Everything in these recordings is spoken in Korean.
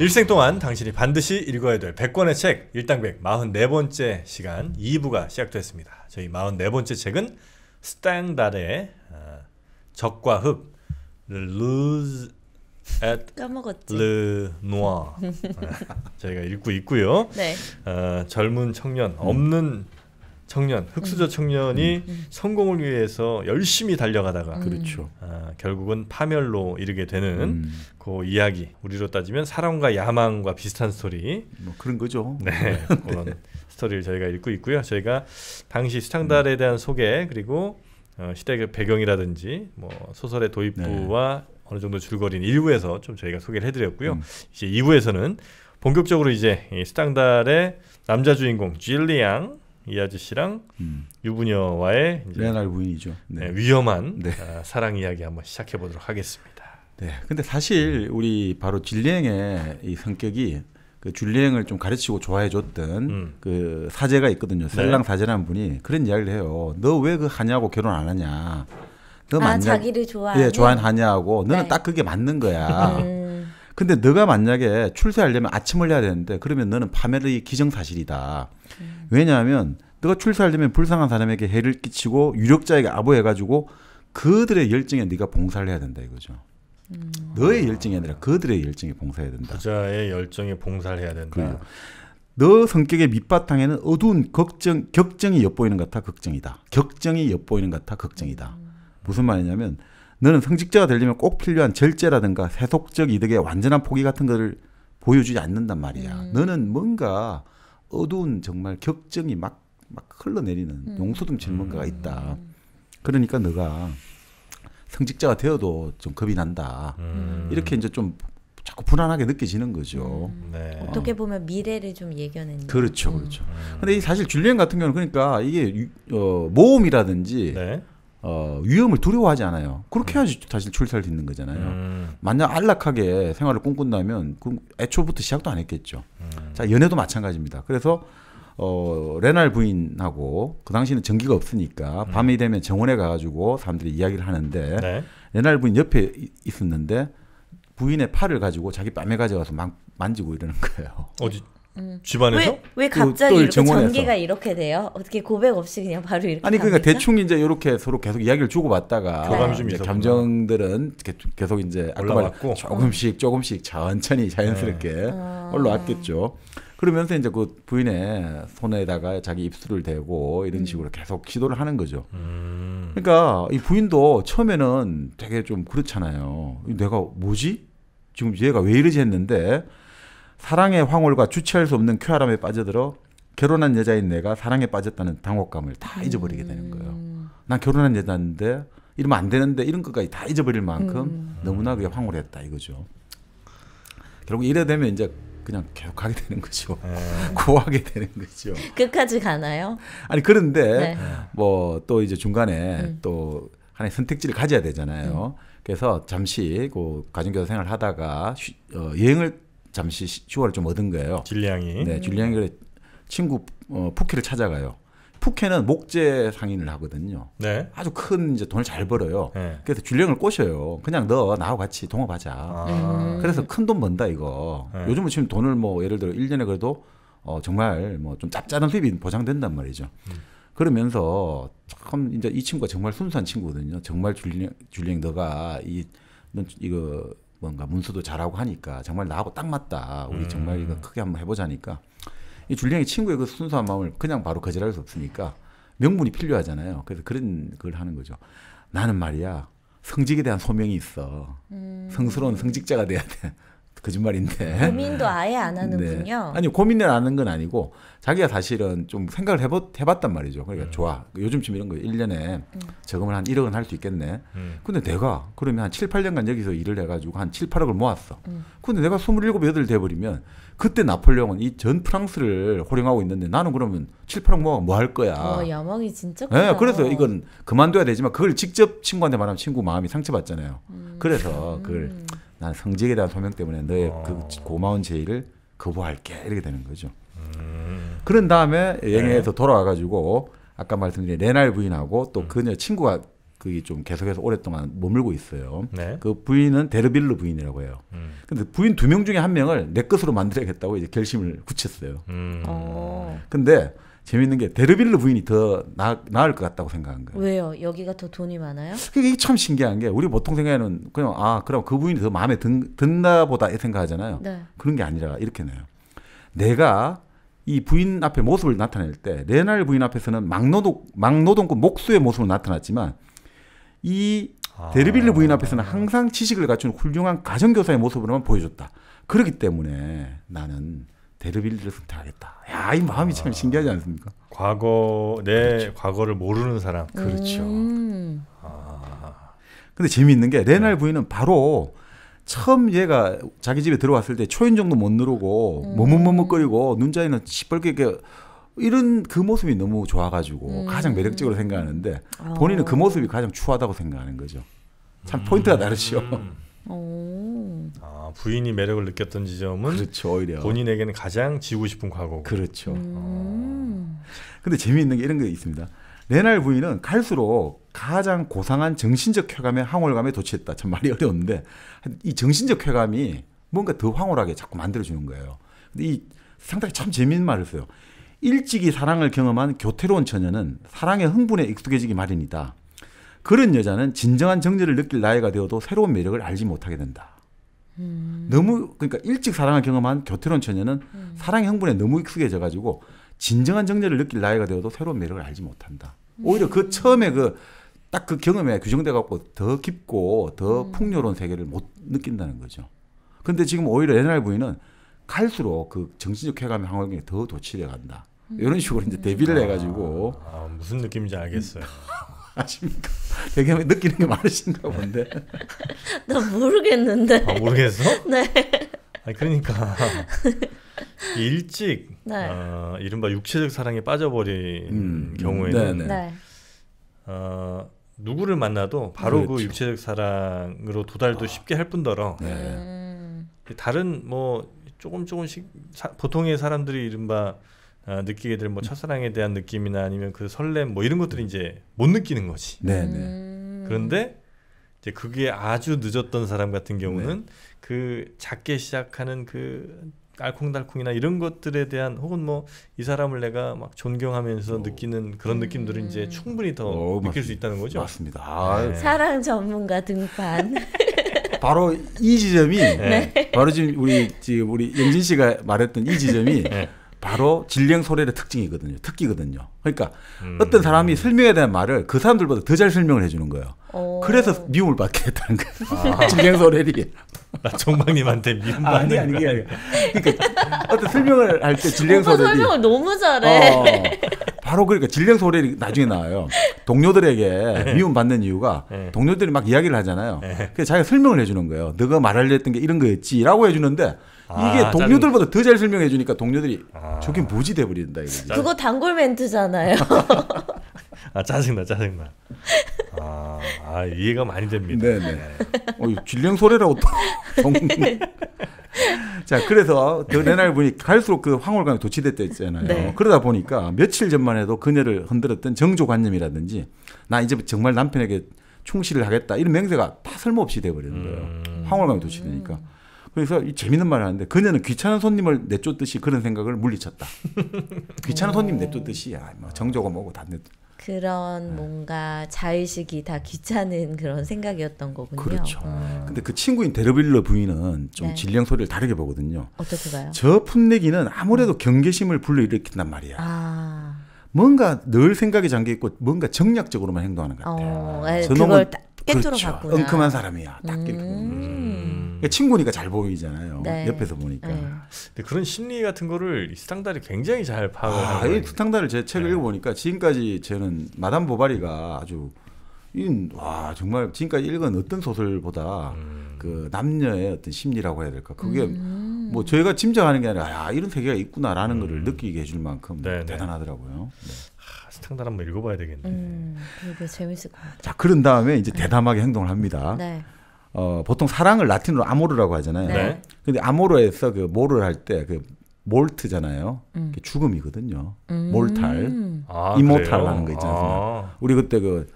일생 동안 당신이 반드시 읽어야 될 100권의 책 일당백 44번째 시간 2부가 시작됐습니다. 저희 44번째 책은 스탠다르의 어, 적과 흑 Lose at 까먹었지. Le n 어, 저희가 읽고 있고요. 네. 어, 젊은 청년 없는 청년 흑수저 음. 청년이 음, 음. 성공을 위해서 열심히 달려가다가 그렇죠. 아, 결국은 파멸로 이르게 되는 그 이야기 우리로 따지면 사랑과 야망과 비슷한 스토리 뭐 그런 거죠. 네, 네. 그런 네. 스토리를 저희가 읽고 있고요. 저희가 당시 수창달에 대한 소개 그리고 어, 시대의 배경이라든지 뭐 소설의 도입부와 네. 어느 정도 줄거리는 1부에서 좀 저희가 소개를 해드렸고요. 음. 이제 2부에서는 본격적으로 이제 수탕달의 남자 주인공 질리양 이 아저씨랑 음. 유부녀와의 레날 부인이죠. 네. 네. 위험한 네. 아, 사랑 이야기 한번 시작해 보도록 하겠습니다. 네. 근데 사실 우리 바로 진리행의 이 성격이 그 줄리행을 좀 가르치고 좋아해줬던 음. 그 사제가 있거든요. 셀랑 네. 사제라는 분이 그런 이야기를 해요. 너 왜 그 하냐고 결혼 안 하냐. 너 아, 맞냐? 자기를 예, 좋아하는. 예, 좋아하냐고. 너는 네. 딱 그게 맞는 거야. 음. 근데 너가 만약에 출세하려면 아침을 해야 되는데 그러면 너는 밤에의 기정사실이다. 음. 왜냐하면 너가 출세하려면 불쌍한 사람에게 해를 끼치고 유력자에게 아부해가지고 그들의 열정에 네가 봉사를 해야 된다 이거죠. 음. 너의 열정이 아니라 그들의 열정에 봉사해야 된다. 부자의 열정에 봉사를 해야 된다. 그래요. 너 성격의 밑바탕에는 어두운 걱정, 격정이 엿보이는 것 같아 걱정이다. 격정이 엿보이는 것 같아 걱정이다. 음. 무슨 말이냐면 너는 성직자가 되려면 꼭 필요한 절제라든가 세속적 이득의 완전한 포기 같은 것을 보여주지 않는단 말이야. 음. 너는 뭔가 어두운 정말 격정이 막, 막 흘러내리는 음. 용서등치는 음. 뭔가가 있다. 그러니까 너가 성직자가 되어도 좀 겁이 난다. 음. 이렇게 이제 좀 자꾸 불안하게 느껴지는 거죠. 음, 네. 어떻게 보면 미래를 좀 예견했는. 그렇죠, 그렇죠. 음. 근데 이 사실 줄리엔 같은 경우는 그러니까 이게 유, 어, 모험이라든지 네. 어, 위험을 두려워하지 않아요. 그렇게 해야지 사실 출사를 듣는 거잖아요. 음. 만약 안락하게 생활을 꿈꾼다면 그 애초부터 시작도 안 했겠죠. 음. 자, 연애도 마찬가지입니다. 그래서 어, 레날 부인하고 그 당시는 전기가 없으니까 음. 밤이 되면 정원에 가가지고 사람들이 이야기를 하는데 네. 레날 부인 옆에 있었는데 부인의 팔을 가지고 자기 뺨에 가져가서 만, 만지고 이러는 거예요. 어디 음. 집안에서 왜, 왜 갑자기 이렇게 정원에서. 전개가 이렇게 돼요? 어떻게 고백 없이 그냥 바로 이렇게 아니 그니까 갑니까? 대충 이제 이렇게 서로 계속 이야기를 주고 받다가 그 감정들은 계속 이제 아까 말고 조금씩 조금씩 천천히 자연스럽게 네. 아. 올라왔겠죠. 그러면서 이제 그 부인의 손에다가 자기 입술을 대고 이런 음. 식으로 계속 시도를 하는 거죠. 음. 그러니까 이 부인도 처음에는 되게 좀 그렇잖아요. 내가 뭐지? 지금 얘가 왜 이러지 했는데 사랑의 황홀과 주체할 수 없는 쾌활함에 빠져들어 결혼한 여자인 내가 사랑에 빠졌다는 당혹감을 다 음. 잊어버리게 되는 거예요. 난 결혼한 여자인데 이러면 안 되는데 이런 것까지 다 잊어버릴 만큼 음. 너무나 그게 황홀했다 이거죠. 결국 이래 되면 이제 그냥 계속 가게 되는 거죠. 고하게 네. 되는 거죠. 끝까지 가나요? 아니 그런데 네. 뭐또 이제 중간에 음. 또 하나의 선택지를 가져야 되잖아요. 음. 그래서 잠시 그 가정교사 생활 하다가 쉬, 어, 여행을 잠시 휴가를 좀 얻은 거예요. 질량이. 네, 질량이 그 친구 어, 푸케를 찾아가요. 푸케는 목재 상인을 하거든요. 네. 아주 큰 이제 돈을 잘 벌어요. 네. 그래서 줄령을 꼬셔요. 그냥 너나하 같이 동업하자. 아. 그래서 큰 돈 번다 이거. 네. 요즘은 지금 돈을 뭐 예를 들어 1년에 그래도 어 정말 뭐좀 짭짤한 수입이 보장된단 말이죠. 음. 그러면서 참 이제 이 친구가 정말 순수한 친구거든요. 정말 줄령 줄령 너가 이 이거 뭔가 문서도 잘하고 하니까 정말 나하고 딱 맞다. 우리 음. 정말 이거 크게 한번 해보자니까 이 줄리앙이 친구의 그 순수한 마음을 그냥 바로 거절할 수 없으니까 명분이 필요하잖아요. 그래서 그런 걸 하는 거죠. 나는 말이야 성직에 대한 소명이 있어. 음. 성스러운 성직자가 돼야 돼. 거짓말인데. 고민도 아예 안 네. 하는군요. 네. 아니 고민을 하는 건 아니고 자기가 사실은 좀 생각을 해보, 해봤단 말이죠. 그러니까 음. 좋아. 요즘 쯤 이런 거 1년에 음. 저금을 한 1억은 할 수 있겠네. 음. 근데 내가 그러면 한 7, 8년간 여기서 일을 해가지고 한 7, 8억을 모았어. 음. 근데 내가 27, 8을 돼버리면 그때 나폴레옹은 이 전 프랑스를 호령하고 있는데 나는 그러면 7, 8억 모아 뭐 할 거야. 어, 야망이 진짜 네, 크다. 네, 그래서 이건 그만둬야 되지만 그걸 직접 친구한테 말하면 친구 마음이 상처받잖아요. 음. 그래서 그걸 음. 나는 성직에 대한 소명 때문에 너의 어. 그 고마운 제의를 거부할게 이렇게 되는 거죠. 음. 그런 다음에 여행에서 네. 돌아와 가지고 아까 말씀드린 레날 부인하고 또 음. 그녀 친구가 그게 좀 계속해서 오랫동안 머물고 있어요. 네. 그 부인은 데르빌르 부인이라고 해요. 음. 근데 부인 두 명 중에 한 명을 내 것으로 만들어야겠다고 이제 결심을 굳혔어요. 음. 어. 근데 재밌는 게 데르빌르 부인이 더 나, 나을 것 같다고 생각한 거예요. 왜요? 여기가 더 돈이 많아요? 이게 참 신기한 게 우리 보통 생각에는 그냥 아 그럼 그 부인이 더 마음에 든, 든나 보다 생각하잖아요. 네. 그런 게 아니라 이렇게 나요. 내가 이 부인 앞에 모습을 나타낼 때 레날 부인 앞에서는 막노동 막노동꾼 목수의 모습으 나타났지만 이 아. 데르빌르 부인 앞에서는 항상 지식을 갖춘 훌륭한 가정교사의 모습으로만 보여줬다. 그렇기 때문에 나는 데르빌리를 선택하겠다. 야, 이 마음이 아, 참 신기하지 않습니까? 과거 내 네, 그렇죠. 과거를 모르는 사람. 음. 그렇죠. 음. 아. 근데 재미있는 게 레날 네. 부인은 바로 처음 얘가 자기 집에 들어왔을 때 초인종도 못 누르고 음. 머뭇머뭇거리고 눈자리는 시뻘게 이런 그 모습이 너무 좋아가지고 음. 가장 매력적으로 생각하는데 아. 본인은 그 모습이 가장 추하다고 생각하는 거죠. 참 음. 포인트가 다르시요. 아, 부인이 매력을 느꼈던 지점은 그렇죠, 오히려. 본인에게는 가장 지우고 싶은 과거고. 그렇죠. 음. 어. 근데 재미있는 게 이런 게 있습니다. 레날 부인은 갈수록 가장 고상한 정신적 쾌감에 황홀감에 도취했다. 참 말이 어려운데 이 정신적 쾌감이 뭔가 더 황홀하게 자꾸 만들어주는 거예요. 근데 이 상당히 참 재미있는 말을 써요. 일찍이 사랑을 경험한 교태로운 처녀는 사랑의 흥분에 익숙해지기 마련이다. 그런 여자는 진정한 정제를 느낄 나이가 되어도 새로운 매력을 알지 못하게 된다. 음. 너무 그러니까 일찍 사랑을 경험한 교태로 처녀는 음. 사랑의 흥분에 너무 익숙해져 가지고 진정한 정제를 느낄 나이가 되어도 새로운 매력을 알지 못한다. 오히려 그 처음에 그 딱그 그 경험에 규정돼 갖고 더 깊고 더 음. 풍요로운 세계를 못 느낀다는 거죠. 근데 지금 오히려 옛날 부인은 갈수록 그 정신적 쾌감의 환경이 더 도취돼 간다. 이런 식으로 이제 음. 대비를 해가지고 아, 아, 무슨 느낌인지 알겠어요. 아십니까? 배경 느끼는 게 많으신가 본데. 나 모르겠는데. 아, 모르겠어? 네. 아니, 그러니까 일찍 네. 어, 이른바 육체적 사랑에 빠져버린 음, 음. 경우에는 네. 어, 누구를 만나도 바로 그 그렇죠. 그 육체적 사랑으로 도달도 아. 쉽게 할 뿐더러 네. 음. 다른 뭐 조금 조금씩 사, 보통의 사람들이 이른바 아, 느끼게 될뭐 첫사랑에 대한 느낌이나 아니면 그 설렘 뭐 이런 것들이 이제 못 느끼는 거지. 네, 네. 음. 그런데 이제 그게 아주 늦었던 사람 같은 경우는 네. 그 작게 시작하는 그 알콩달콩이나 이런 것들에 대한 혹은 뭐 이 사람을 내가 막 존경하면서 오. 느끼는 그런 느낌들을 음. 이제 충분히 더 오, 느낄 맞습수 있다는 거죠. 맞습니다. 아, 네. 네. 사랑 전문가 등판. 바로 이 지점이 네. 바로 지금 우리 지금 우리 영진 씨가 말했던 이 지점이 네. 바로 진령 소리의 특징이거든요. 특기거든요. 그러니까 음. 어떤 사람이 설명에 대한 말을 그 사람들보다 더 잘 설명을 해주는 거예요. 오. 어. 그래서 미움을 받게 됐다는 거예요. 아. 진령 소리이 나종방님한테 미움받는 아, 니 아니 아니. 그러니까 어떤 설명을 할때 진령 소리 설명 너무 잘해. 어, 바로 그러니까 진령 소리 나중에 나와요. 동료들에게 네. 미움받는 이유가 네. 동료들이 막 이야기를 하잖아요. 네. 그래서 자기가 설명을 해주는 거예요. 너가 말하려 했던 게 이런 거였지라고 해주는데 이게 아, 동료들보다 더 잘 설명해 주니까 동료들이 아. 저게 뭐지 돼 버린다 이거지. 그거 단골 멘트잖아요. 아 짜증나 짜증나. 아, 아 이해가 많이 됩니다. 네네. 네. 어, 길령 소래라고 또. 정... 네. 자 그래서 더 레날 분이 갈수록 그 황홀감이 도취됐다 잖아요 네. 그러다 보니까 며칠 전만 해도 그녀를 흔들었던 정조관념이라든지 나 이제 정말 남편에게 충실을 하겠다 이런 맹세가 다 쓸모없이 돼버리는 거예요. 음. 황홀감이 도취되니까. 음. 그래서 이 재밌는 말을 하는데 그녀는 귀찮은 손님을 내쫓듯이 그런 생각을 물리쳤다. 귀찮은 손님 어. 내쫓듯이 야, 뭐 정조가 뭐고 다 내. 그런 네. 뭔가 자의식이 다 귀찮은 그런 생각이었던 거군요. 그렇죠. 음. 근데 그 친구인 데르빌러 부인은 좀 네. 진령 소리를 다르게 보거든요. 어떻게 봐요? 저 풋내기는 아무래도 경계심을 불러일으킨단 말이야. 아. 뭔가 늘생각이 잠겨 있고 뭔가 정략적으로만 행동하는 것 같아요. 어, 저 놈은 깨뚫어 그렇죠. 봤구나. 엉큼한 사람이야. 딱 음. 이렇게 보는 거죠. 그 친구니까 잘 보이잖아요. 네. 옆에서 보니까. 네. 근데 그런 심리 같은 거를 스탕달이 굉장히 잘 파악을 아, 하고. 스탕달을 제 책을 네. 읽어보니까 지금까지 저는 마담 보바리가 아주 이와 정말 지금까지 읽은 어떤 소설보다 음. 그 남녀의 어떤 심리라고 해야 될까 그게 음. 뭐 저희가 짐작하는 게 아니라 아, 이런 세계가 있구나라는 음. 거를 느끼게 해줄 만큼 네네. 네. 대단하더라고요. 네. 아, 스탕달 한번 읽어봐야 되겠네. 음, 되게 재밌을 것 같아요. 자 그런 다음에 이제 대담하게 행동을 합니다. 네. 어, 보통 사랑을 라틴어로 아모르라고 하잖아요. 네. 근데 아모르에서 그 모를 할 때 그 몰트잖아요. 음. 죽음이거든요. 음. 몰탈, 아, 이모탈라는 거 있잖아요. 아. 우리 그때 그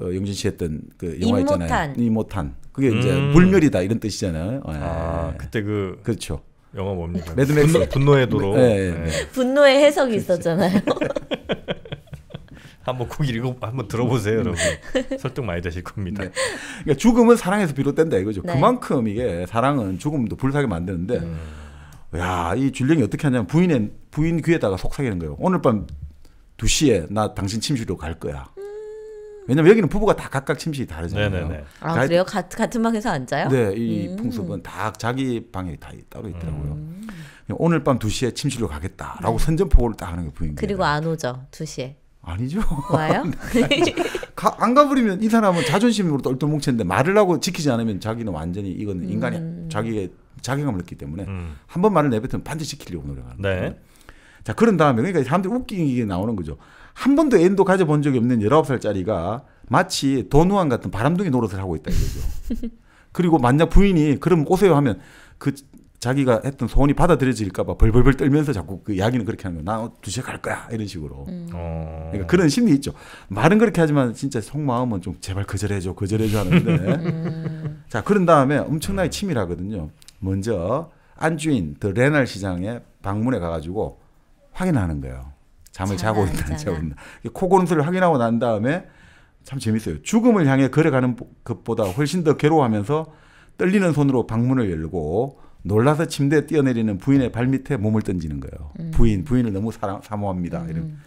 어, 영진 씨 했던 그 영화 임모탄. 있잖아요. 이모탄. 그게 음. 이제 불멸이다 이런 뜻이잖아요. 예. 아, 그때 그 그렇죠. 영화 뭡니까? 매드맥스 분노, 분노의 도로. 네, 네. 분노의 해석이 그렇지. 있었잖아요. 한번 꼭 읽어 한번 들어보세요, 여러분. 네. 설득 많이 되실 겁니다. 네. 그러니까 죽음은 사랑에서 비롯된다 이거죠. 네. 그만큼 이게 사랑은 죽음도 불사하게 만드는데, 음. 야이 줄령이 어떻게 하냐면 부인의 부인 귀에다가 속삭이는 거예요. 오늘 밤 2시에 나 당신 침실로 갈 거야. 음. 왜냐면 여기는 부부가 다 각각 침실이 다르잖아요. 네네네. 아 그래요? 가, 같은 방에서 안 자요? 네, 이 음. 풍습은 다 자기 방에 다 따로 있더라고요. 음. 오늘 밤 2시에 침실로 가겠다라고 네. 선전포고를 딱 하는 게 부인. 그리고 안 오죠. 2시에. 아니죠. 와요? 가, 안 가버리면 이 사람은 자존심으로 떨똘뭉쳤는데 말을 하고 지키지 않으면 자기는 완전히 이건 음. 인간이 자기의 자괴감을 느끼기 때문에 음. 한번 말을 내뱉으면 반드시 지키려고 노력하는 네. 자 그런 다음에 그러니까 사람들이 웃기게 나오는 거죠. 한 번도 애도 가져본 적이 없는 19살짜리가 마치 돈우안 같은 바람둥이 노릇을 하고 있다 이거죠. 그리고 만약 부인이 그럼 오세요 하면 그 자기가 했던 소원이 받아들여질까봐 벌벌벌 떨면서 자꾸 그 이야기는 그렇게 하는 거야. 나 두시에 갈 거야. 이런 식으로. 음. 어. 그러니까 그런 심리 있죠. 말은 그렇게 하지만 진짜 속마음은 좀 제발 거절해줘, 거절해줘 하는데. 음. 자, 그런 다음에 엄청나게 치밀하거든요. 먼저 안주인, 더 레날 시장에 방문해 가가지고 확인하는 거예요. 잠을 자고 있나, 자고 있나. 코고는 소리를 확인하고 난 다음에 참 재밌어요. 죽음을 향해 걸어가는 것보다 훨씬 더 괴로워하면서 떨리는 손으로 방문을 열고 놀라서 침대에 뛰어내리는 부인의 발밑에 몸을 던지는 거예요. 음. 부인, 부인을 너무 사랑, 사모합니다. 음. 이런.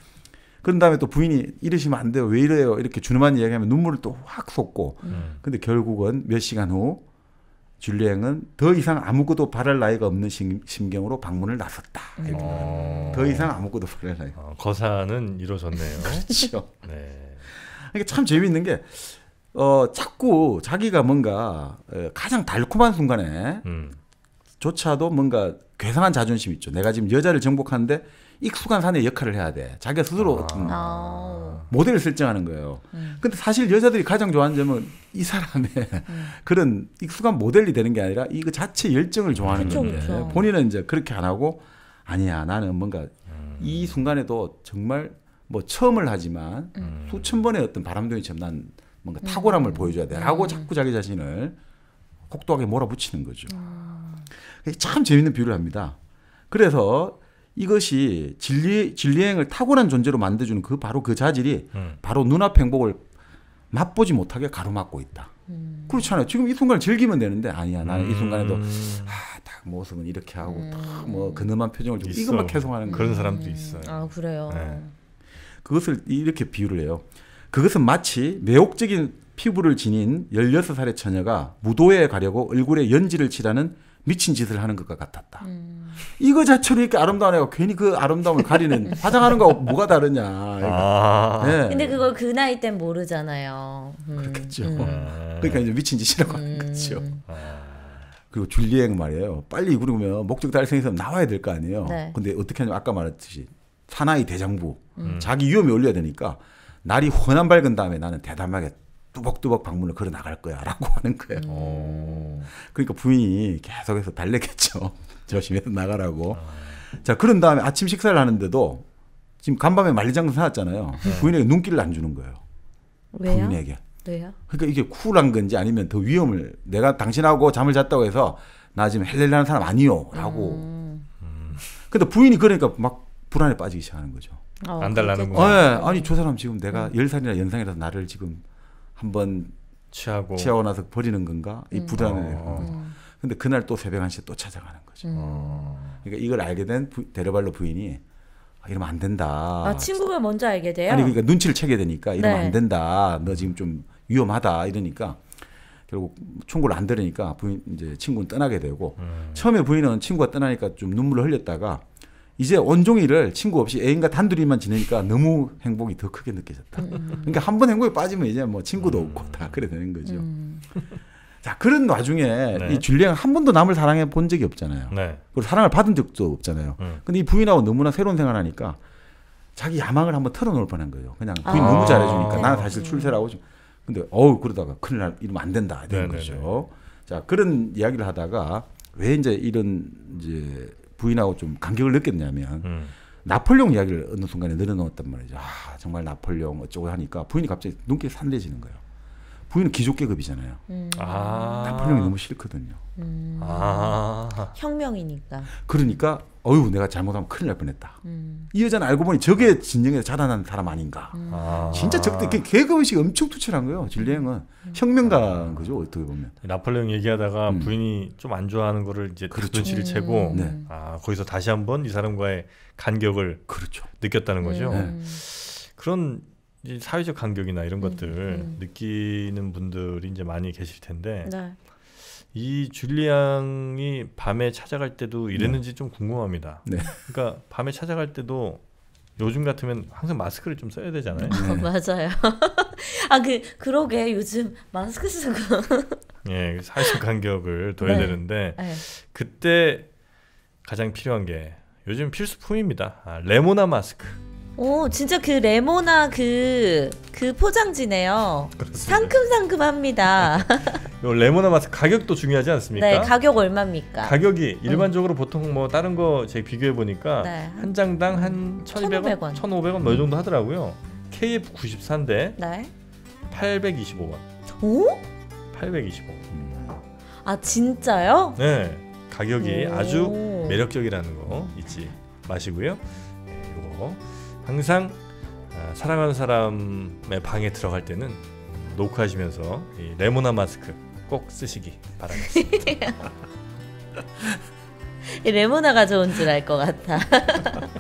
그런 다음에 또 부인이 이러시면 안 돼요. 왜 이래요? 이렇게 주름한 이야기하면 눈물을 또 확 쏟고. 음. 음. 근데 결국은 몇 시간 후 줄리앵은 더 이상 아무것도 바랄 나이가 없는 심, 경으로 방문을 나섰다. 음. 이렇게 어. 더 이상 아무것도 바랄 나이. 어, 거사는 이루어졌네요. 그렇죠. 네. 이게 그러니까 참 재미있는 게 어, 자꾸 자기가 뭔가 어, 가장 달콤한 순간에 음. 조차도 뭔가 괴상한 자존심 있죠. 내가 지금 여자를 정복하는데 익숙한 사내 역할을 해야 돼. 자기가 스스로 아. 어떤 음, 아. 모델을 설정하는 거예요. 음. 근데 사실 여자들이 가장 좋아하는 점은 이 사람의 음. 그런 익숙한 모델이 되는 게 아니라 이거 자체 열정을 좋아하는 그쵸, 건데 그쵸. 본인은 이제 그렇게 안 하고 아니야 나는 뭔가 음. 이 순간에도 정말 뭐 처음을 하지만 음. 수천 번의 어떤 바람둥이처럼 난 뭔가 음. 탁월함을 보여줘야 돼라고 자꾸 자기 자신을 혹독하게 몰아붙이는 거죠. 아. 참 재밌는 비유를 합니다. 그래서 이것이 진리 진리행을 탁월한 존재로 만들어주는 그 바로 그 자질이 음. 바로 눈앞 행복을 맛보지 못하게 가로막고 있다. 음. 그렇잖아요. 지금 이 순간을 즐기면 되는데 아니야. 나는 음. 이 순간에도 아, 딱 모습은 이렇게 하고 딱뭐 음. 그늘만 표정을 좀 이것만 계속하는 그런 사람도 음. 있어요. 아 그래요. 네. 그것을 이렇게 비유를 해요. 그것은 마치 매혹적인 피부를 지닌 열여 살의 처녀가 무도회에 가려고 얼굴에 연지를 칠하는 미친 짓을 하는 것과 같았다. 음. 이거 자체로 이렇게 아름다운 애가 괜히 그 아름다움을 가리는 화장하는 거 뭐가 다르냐. 아. 네. 근데 그걸 그 나이 땐 모르잖아요. 음. 그렇겠죠. 음. 그러니까 이제 미친 짓이라고 하는 음. 거죠. 아. 그리고 줄리앵 말이에요. 빨리 그러면 목적 달성해서 나와야 될 거 아니에요. 네. 근데 어떻게 하냐면 아까 말했듯이 사나이 대장부 음. 자기 위험이 올려야 되니까 날이 훤한 밝은 다음에 나는 대담하게 뚜벅뚜벅 방문을 걸어 나갈 거야라고 하는 거예요. 음. 그러니까 부인이 계속해서 달래겠죠. 조심해서 나가라고. 아. 자 그런 다음에 아침 식사를 하는데도 지금 간밤에 만리장성 사놨잖아요. 네. 부인에게 눈길을 안 주는 거예요. 왜요? 부인에게. 왜요? 그러니까 이게 쿨한 건지 아니면 더 위험을 내가 당신하고 잠을 잤다고 해서 나 지금 헬렐라는 사람 아니요라고. 음. 음. 근데 부인이 그러니까 막 불안에 빠지기 시작하는 거죠. 어, 안 달라는 어, 거야. 네, 아니 저 사람 지금 내가 열 살이나 연상이라서 나를 지금 한번 취하고 취하고 나서 버리는 건가 이 불안을 음. 어. 음. 근데 그날 또 새벽 1시에 또 찾아가는 거죠. 어. 그러니까 이걸 알게 된 부, 데르발로 부인이 아, 이러면 안 된다. 아, 친구가 먼저 알게 돼요? 아니, 그러니까 눈치를 채게 되니까 이러면 네. 안 된다. 너 지금 좀 위험하다. 이러니까 결국 충고를 안 들으니까 부인, 이제 친구는 떠나게 되고 음. 처음에 부인은 친구가 떠나니까 좀 눈물을 흘렸다가 이제 온종일을 친구 없이 애인과 단둘이만 지내니까 너무 행복이 더 크게 느껴졌다. 음. 그러니까 한 번 행복에 빠지면 이제 뭐 친구도 음. 없고 다 그래 되는 거죠. 음. 자 그런 와중에 네. 이 줄리앙은 한 번도 남을 사랑해 본 적이 없잖아요. 네. 그리고 사랑을 받은 적도 없잖아요. 음. 근데 이 부인하고 너무나 새로운 생활하니까 자기 야망을 한번 털어놓을 뻔한 거예요. 그냥 부인 아. 너무 잘해주니까 아. 나는 네. 사실 출세라고 음. 좀. 근데 어우 그러다가 큰일 날 이러면 안 된다 되는 네네네. 거죠. 네. 자 그런 이야기를 하다가 왜 이제 이런 이제 부인하고 좀 간격을 느꼈냐면 음. 나폴레옹 이야기를 어느 순간에 늘어놓았단 말이죠. 아, 정말 나폴레옹 어쩌고 하니까 부인이 갑자기 눈길이 산대지는 거예요. 부인은 기족 계급이잖아요. 음. 아. 나폴레옹이 너무 싫거든요. 음. 아. 혁명이니까. 그러니까 어유 내가 잘못하면 큰일 날 뻔했다. 음. 이 여자는 알고 보니 적의 진영에서 자라난 사람 아닌가. 음. 아. 진짜 적대 그 계급의식 엄청 투철한 거예요. 질리행은 음. 혁명가인 거죠 어떻게 보면. 나폴레옹 얘기하다가 음. 부인이 좀 안 좋아하는 거를 이제 그렇죠. 눈치를 채고 네. 아 거기서 다시 한번 이 사람과의 간격을 그렇죠. 느꼈다는 거죠. 네. 그런 이 사회적 간격이나 이런 음, 것들 음, 느끼는 분들이 이제 많이 계실 텐데 네. 이 줄리앙이 밤에 찾아갈 때도 네. 이랬는지 네. 좀 궁금합니다. 네. 그러니까 밤에 찾아갈 때도 요즘 같으면 항상 마스크를 좀 써야 되잖아요. 네. 어, 맞아요. 아 그 그러게 요즘 마스크 쓰고. 예, 그 사회적 간격을 둬야 네. 되는데 그때 가장 필요한 게 요즘 필수품입니다. 아, 레모나 마스크. 오, 진짜 그 레모나 그, 그 포장지네요. 그렇습니다. 상큼상큼합니다. 레모나 맛 가격도 중요하지 않습니까? 네, 가격 얼마입니까? 가격이 음. 일반적으로 보통 뭐 다른 거 제가 비교해 보니까 네. 한 장당 한 1,200원, 1,500원, 1,500원 뭐이 정도 하더라고요. KF94인데 네. 825원. 오? 825원. 아, 진짜요? 네. 가격이 오. 아주 매력적이라는 거 잊지 마시고요. 네, 요거 항상 어, 사랑하는 사람의 방에 들어갈 때는 노크하시면서 레모나 마스크 꼭 쓰시기 바라겠습니다. 레모나가 좋은 줄 알 것 같아.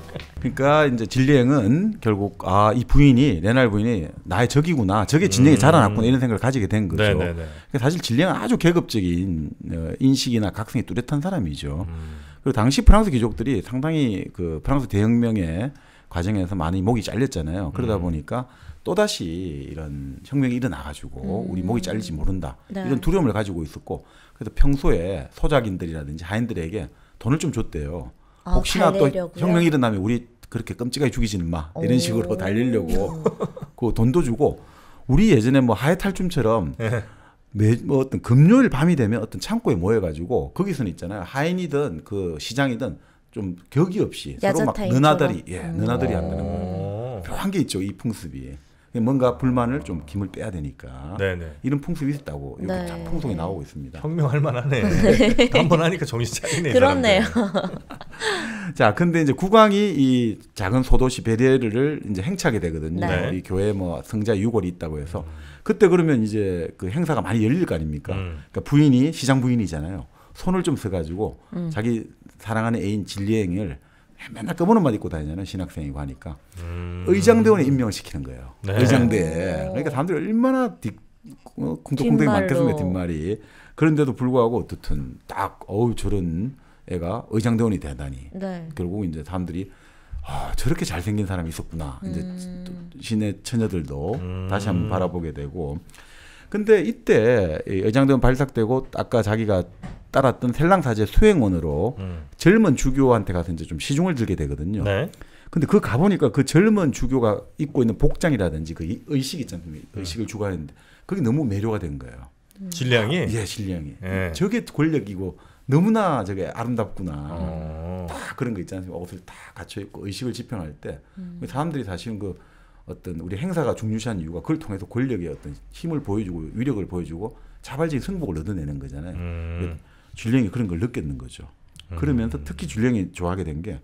그러니까 이제 진리행은 결국 아이 부인이 레날 부인이 나의 적이구나 적의 진영이 음. 자라났구나 이런 생각을 가지게 된 거죠. 그러니까 사실 진리행은 아주 계급적인 어, 인식이나 각성이 뚜렷한 사람이죠. 음. 그리고 당시 프랑스 귀족들이 상당히 그 프랑스 대혁명에 과정에서 많이 목이 잘렸잖아요. 그러다 음. 보니까 또다시 이런 혁명이 일어나가지고 음. 우리 목이 잘릴지 모른다. 네. 이런 두려움을 가지고 있었고 그래서 평소에 소작인들이라든지 하인들에게 돈을 좀 줬대요. 아, 혹시나 달리려고요? 또 혁명이 일어나면 우리 그렇게 끔찍하게 죽이지는 마. 이런 식으로 달리려고 어. 그 돈도 주고 우리 예전에 뭐 하해탈춤처럼 네. 예. 매, 뭐 어떤 금요일 밤이 되면 어떤 창고에 모여가지고 거기서는 있잖아요. 하인이든 그 시장이든 좀 격이 없이 서로 막느나들이예 음. 느나들이안 되는 거예요. 아. 한게 있죠 이 풍습이. 뭔가 불만을 좀 김을 빼야 되니까 네네. 이런 풍습이 있었다고 이렇게 네. 풍속이 나오고 있습니다. 혁명할 만하네. 네. 한 번 하니까 정신 차리네. 그렇네요. 자, 근데 이제 국왕이 이 작은 소도시 베데르를 이제 행차하게 되거든요. 네. 이 교회 뭐 성자 유골이 있다고 해서 그때 그러면 이제 그 행사가 많이 열릴 거 아닙니까? 음. 그러니까 부인이 시장 부인이잖아요. 손을 좀 써가지고 음. 자기 사랑하는 애인 진리행을 맨날 검은 옷만 입고 다니잖아요 신학생이고 하니까 음. 의장대원에 임명을 시키는 거예요 네. 의장대 그러니까 사람들이 얼마나 뒷, 어, 콩닥콩이 많겠습니까 뒷말이 그런데도 불구하고 어떻든 딱 어우 저런 애가 의장대원이 되다니 네. 결국 이제 사람들이 아, 저렇게 잘생긴 사람이 있었구나. 이제 음. 시내 처녀들도 음. 다시 한번 바라보게 되고. 근데 이때 의장대원 발탁되고 아까 자기가 따랐던 셀랑사제 수행원으로 음. 젊은 주교한테 가서 이제 좀 시중을 들게 되거든요. 네. 근데 그 가보니까 그 젊은 주교가 입고 있는 복장이라든지 그 의식 있잖습니까? 음. 의식을 주관하는데 그게 너무 매료가 된 거예요. 음. 질량이? 예, 질량이. 예. 저게 권력이고 너무나 저게 아름답구나. 어. 다 그런 거 있지 않습니까? 옷을 다 갖춰입고 의식을 집행할때 음. 그 사람들이 사실은 그 어떤 우리 행사가 중요시한 이유가 그걸 통해서 권력의 어떤 힘을 보여주고 위력을 보여주고 자발적인 승복을 얻어내는 거잖아요. 음. 줄령이 그런 걸 느꼈는 거죠. 음. 그러면서 특히 줄령이 좋아하게 된 게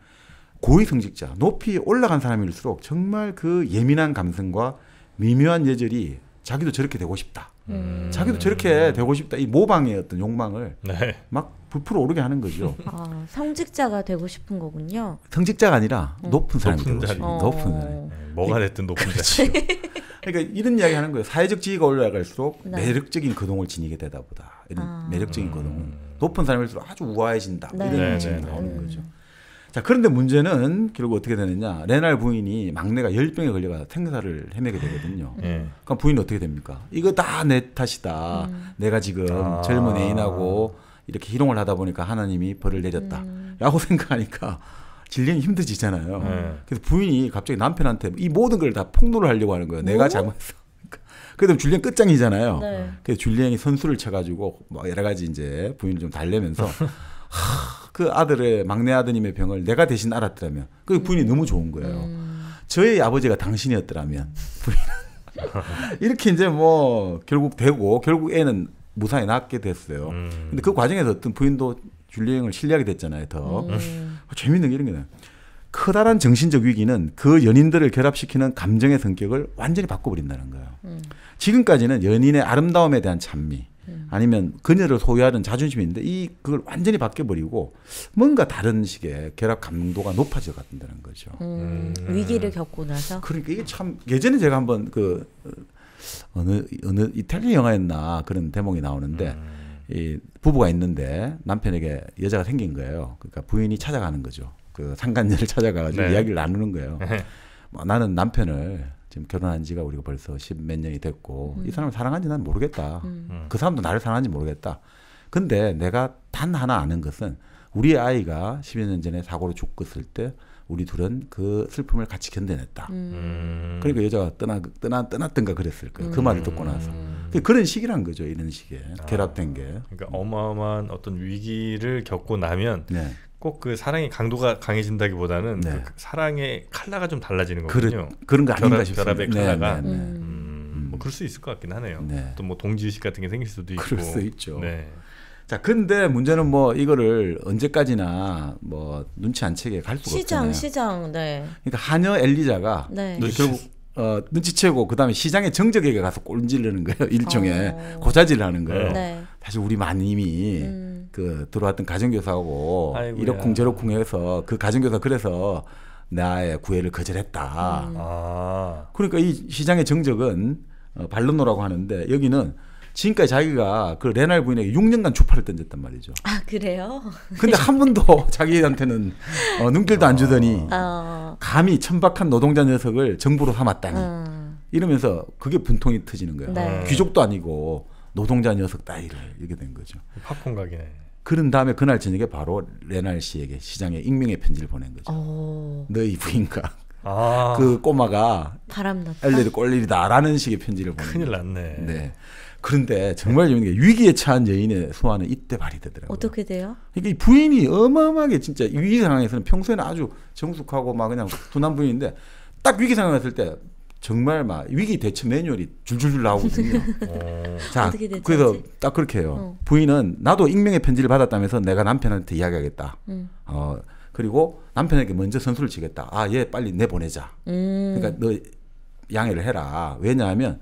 고위 성직자, 높이 올라간 사람일수록 정말 그 예민한 감성과 미묘한 예절이 자기도 저렇게 되고 싶다. 음. 자기도 저렇게 되고 싶다. 이 모방의 어떤 욕망을 네. 막 부풀어 오르게 하는 거죠. 아, 성직자가 되고 싶은 거군요. 성직자가 아니라 응. 어. 높은 사람이 높은 되고 싶은 어. 높은 사람. 네, 뭐가 그러니까 됐든 높은 사람. 그러니까 이런 이야기 하는 거예요. 사회적 지위가 올라갈수록 네. 매력적인 거동을 지니게 되다 보다. 이런 아. 매력적인 거동은 음. 높은 사람일수록 아주 우아해진다. 네. 이런 느낌이 네, 네, 네. 나오는 음. 거죠. 자 그런데 문제는 결국 어떻게 되느냐 레날 부인이 막내가 열병에 걸려가 생사를 헤매게 되거든요. 네. 그럼 부인 어떻게 됩니까? 이거 다 내 탓이다. 음. 내가 지금 아. 젊은 애인하고 이렇게 희롱을 하다 보니까 하나님이 벌을 내렸다.라고 음. 생각하니까 질량이 힘들지잖아요. 네. 그래서 부인이 갑자기 남편한테 이 모든 걸 다 폭로를 하려고 하는 거예요. 뭐? 내가 잘못했어. 그다음 줄리앙 끝장이잖아요. 네. 그래서 줄리앙이 선수를 쳐가지고 뭐 여러 가지 이제 부인을 좀 달래면서 하, 그 아들의 막내 아드님의 병을 내가 대신 알았더라면 그 부인이 음. 너무 좋은 거예요. 음. 저의 아버지가 당신이었더라면 이렇게 이제 뭐 결국 되고 결국 애는 무사히 낳게 됐어요. 음. 근데 그 과정에서 어떤 부인도 줄리앵을 신뢰하게 됐잖아요. 더 음. 재밌는 게 이런 게 나요. 커다란 정신적 위기는 그 연인들을 결합시키는 감정의 성격을 완전히 바꿔버린다는 거예요. 음. 지금까지는 연인의 아름다움에 대한 찬미 음. 아니면 그녀를 소유하는 자존심인데이 그걸 완전히 바뀌어버리고 뭔가 다른 식의 결합 감도가 높아져 간다는 거죠. 음. 위기를 겪고 나서. 그러니까 이게 참 예전에 제가 한번 그 어느 어느 이탈리 아 영화였나 그런 대목이 나오는데 음. 이 부부가 있는데 남편에게 여자가 생긴 거예요. 그러니까 부인이 찾아가는 거죠. 그 상간녀를 찾아가가지고 네. 이야기를 나누는 거예요. 네. 뭐 나는 남편을 지금 결혼한 지가 우리가 벌써 십 몇 년이 됐고 음. 이 사람을 사랑한지 난 모르겠다. 음. 음. 그 사람도 나를 사랑한지 모르겠다. 근데 내가 단 하나 아는 것은 우리 아이가 십여 년 전에 사고로 죽었을 때 우리 둘은 그 슬픔을 같이 견뎌냈다. 음. 음. 그러니까 여자가 떠나 떠나 떠났던가 그랬을 거예요. 그 음. 말을 듣고 나서 그런 식이란 거죠. 이런 식의 아. 결합된 게. 그러니까 어마어마한 어떤 위기를 겪고 나면 네. 꼭그 사랑의 강도가 강해진다기보다는 네. 그 사랑의 칼라가 좀 달라지는 거군요. 그런 거 아닌가 싶습니다. 결합의 칼라가 네, 네, 네, 음, 음 뭐 음. 그럴 수 있을 것 같긴 하네요. 네. 또뭐 동지의식 같은 게 생길 수도 있고. 그럴 수 있죠. 네. 자, 근데 문제는 뭐 이거를 언제까지나 뭐 눈치 안 채게 갈 수가 시장, 없잖아요. 시장, 네. 그러니까 한여 엘리자가 결국 어, 눈치채고 그다음에 시장의 정적에게 가서 꼴찌르는 거예요. 일종의 어... 고자질을 하는 거예요. 사실 우리 마님이 음. 그 들어왔던 가정교사하고 아이고야. 이러쿵 저러쿵 해서 그 가정교사 그래서 나의 구애를 거절했다. 음. 아. 그러니까 이 시장의 정적은 어, 발로노라고 하는데 여기는 지금까지 자기가 그 레날 부인에게 6년간 주파를 던졌단 말이죠. 아 그래요? 근데 한 번도 자기한테는 어, 눈길도 안 주더니 어. 감히 천박한 노동자 녀석을 정부로 삼았다니 음. 이러면서 그게 분통이 터지는 거야. 네. 귀족도 아니고 노동자 녀석 따위를 이렇게 된 거죠. 팝콘 각이네. 그런 다음에 그날 저녁에 바로 레날 씨에게 시장에 익명의 편지를 보낸 거죠. 오. 어. 너희 부인과 아. 그 꼬마가 엘리드 꼴리다라는 식의 편지를 보낸 큰일 거죠. 났네. 네. 그런데 정말 재밌는 게 위기에 처한 여인의 소환은 이때 발휘되더라고요. 어떻게 돼요? 그러니까 부인이 어마어마하게 진짜 위기 상황에서는 평소에는 아주 정숙하고 막 그냥 둔한 분인데 딱 위기 상황이었을 때 정말 막 위기 대처 매뉴얼이 줄줄줄 나오거든요. 어. 자, 그래서 딱 그렇게 해요. 어. 부인은 나도 익명의 편지를 받았다면서 내가 남편한테 이야기하겠다. 음. 어, 그리고 남편에게 먼저 선수를 치겠다. 아, 얘 빨리 내보내자. 음. 그러니까 너 양해를 해라. 왜냐하면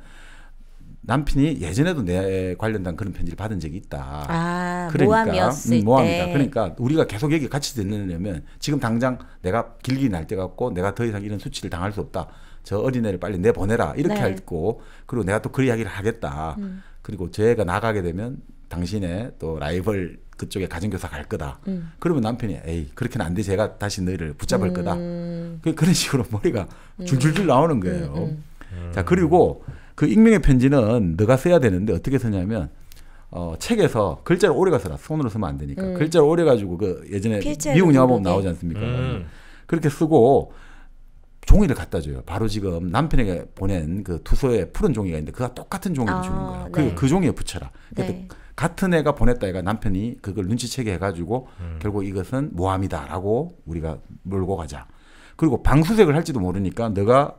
남편이 예전에도 내 관련된 그런 편지를 받은 적이 있다. 아, 그러니까 모함이었을 음, 모함이다. 때. 그러니까 우리가 계속 얘기 같이 듣느냐면 지금 당장 내가 길기 날때 같고 내가 더 이상 이런 수치를 당할 수 없다. 저 어린애를 빨리 내보내라 이렇게 네. 했고 그리고 내가 또 그 이야기를 하겠다. 음. 그리고 제가 나가게 되면 당신의 또 라이벌 그쪽에 가정교사 갈 거다. 음. 그러면 남편이 에이 그렇게는 안 돼. 제가 다시 너희를 붙잡을 음. 거다. 그, 그런 식으로 머리가 음. 줄줄줄 나오는 거예요. 음, 음, 자 그리고 그 익명의 편지는 너가 써야 되는데 어떻게 쓰냐면 어, 책에서 글자를 오래 가서라 손으로 쓰면 안 되니까 음. 글자를 오래 가지고 그 예전에 미국 영화 보면 나오지 않습니까? 음. 그렇게 쓰고 종이를 갖다 줘요. 바로 지금 남편에게 보낸 그투서에 푸른 종이가 있는데 그가 똑같은 종이를 아, 주는 거예요. 네. 그, 그 종이에 붙여라. 그러니까 네. 같은 애가 보냈다 애가 남편이 그걸 눈치채게 해가지고 음. 결국 이것은 모함이다라고 우리가 몰고 가자. 그리고 방수색을 할지도 모르니까 너가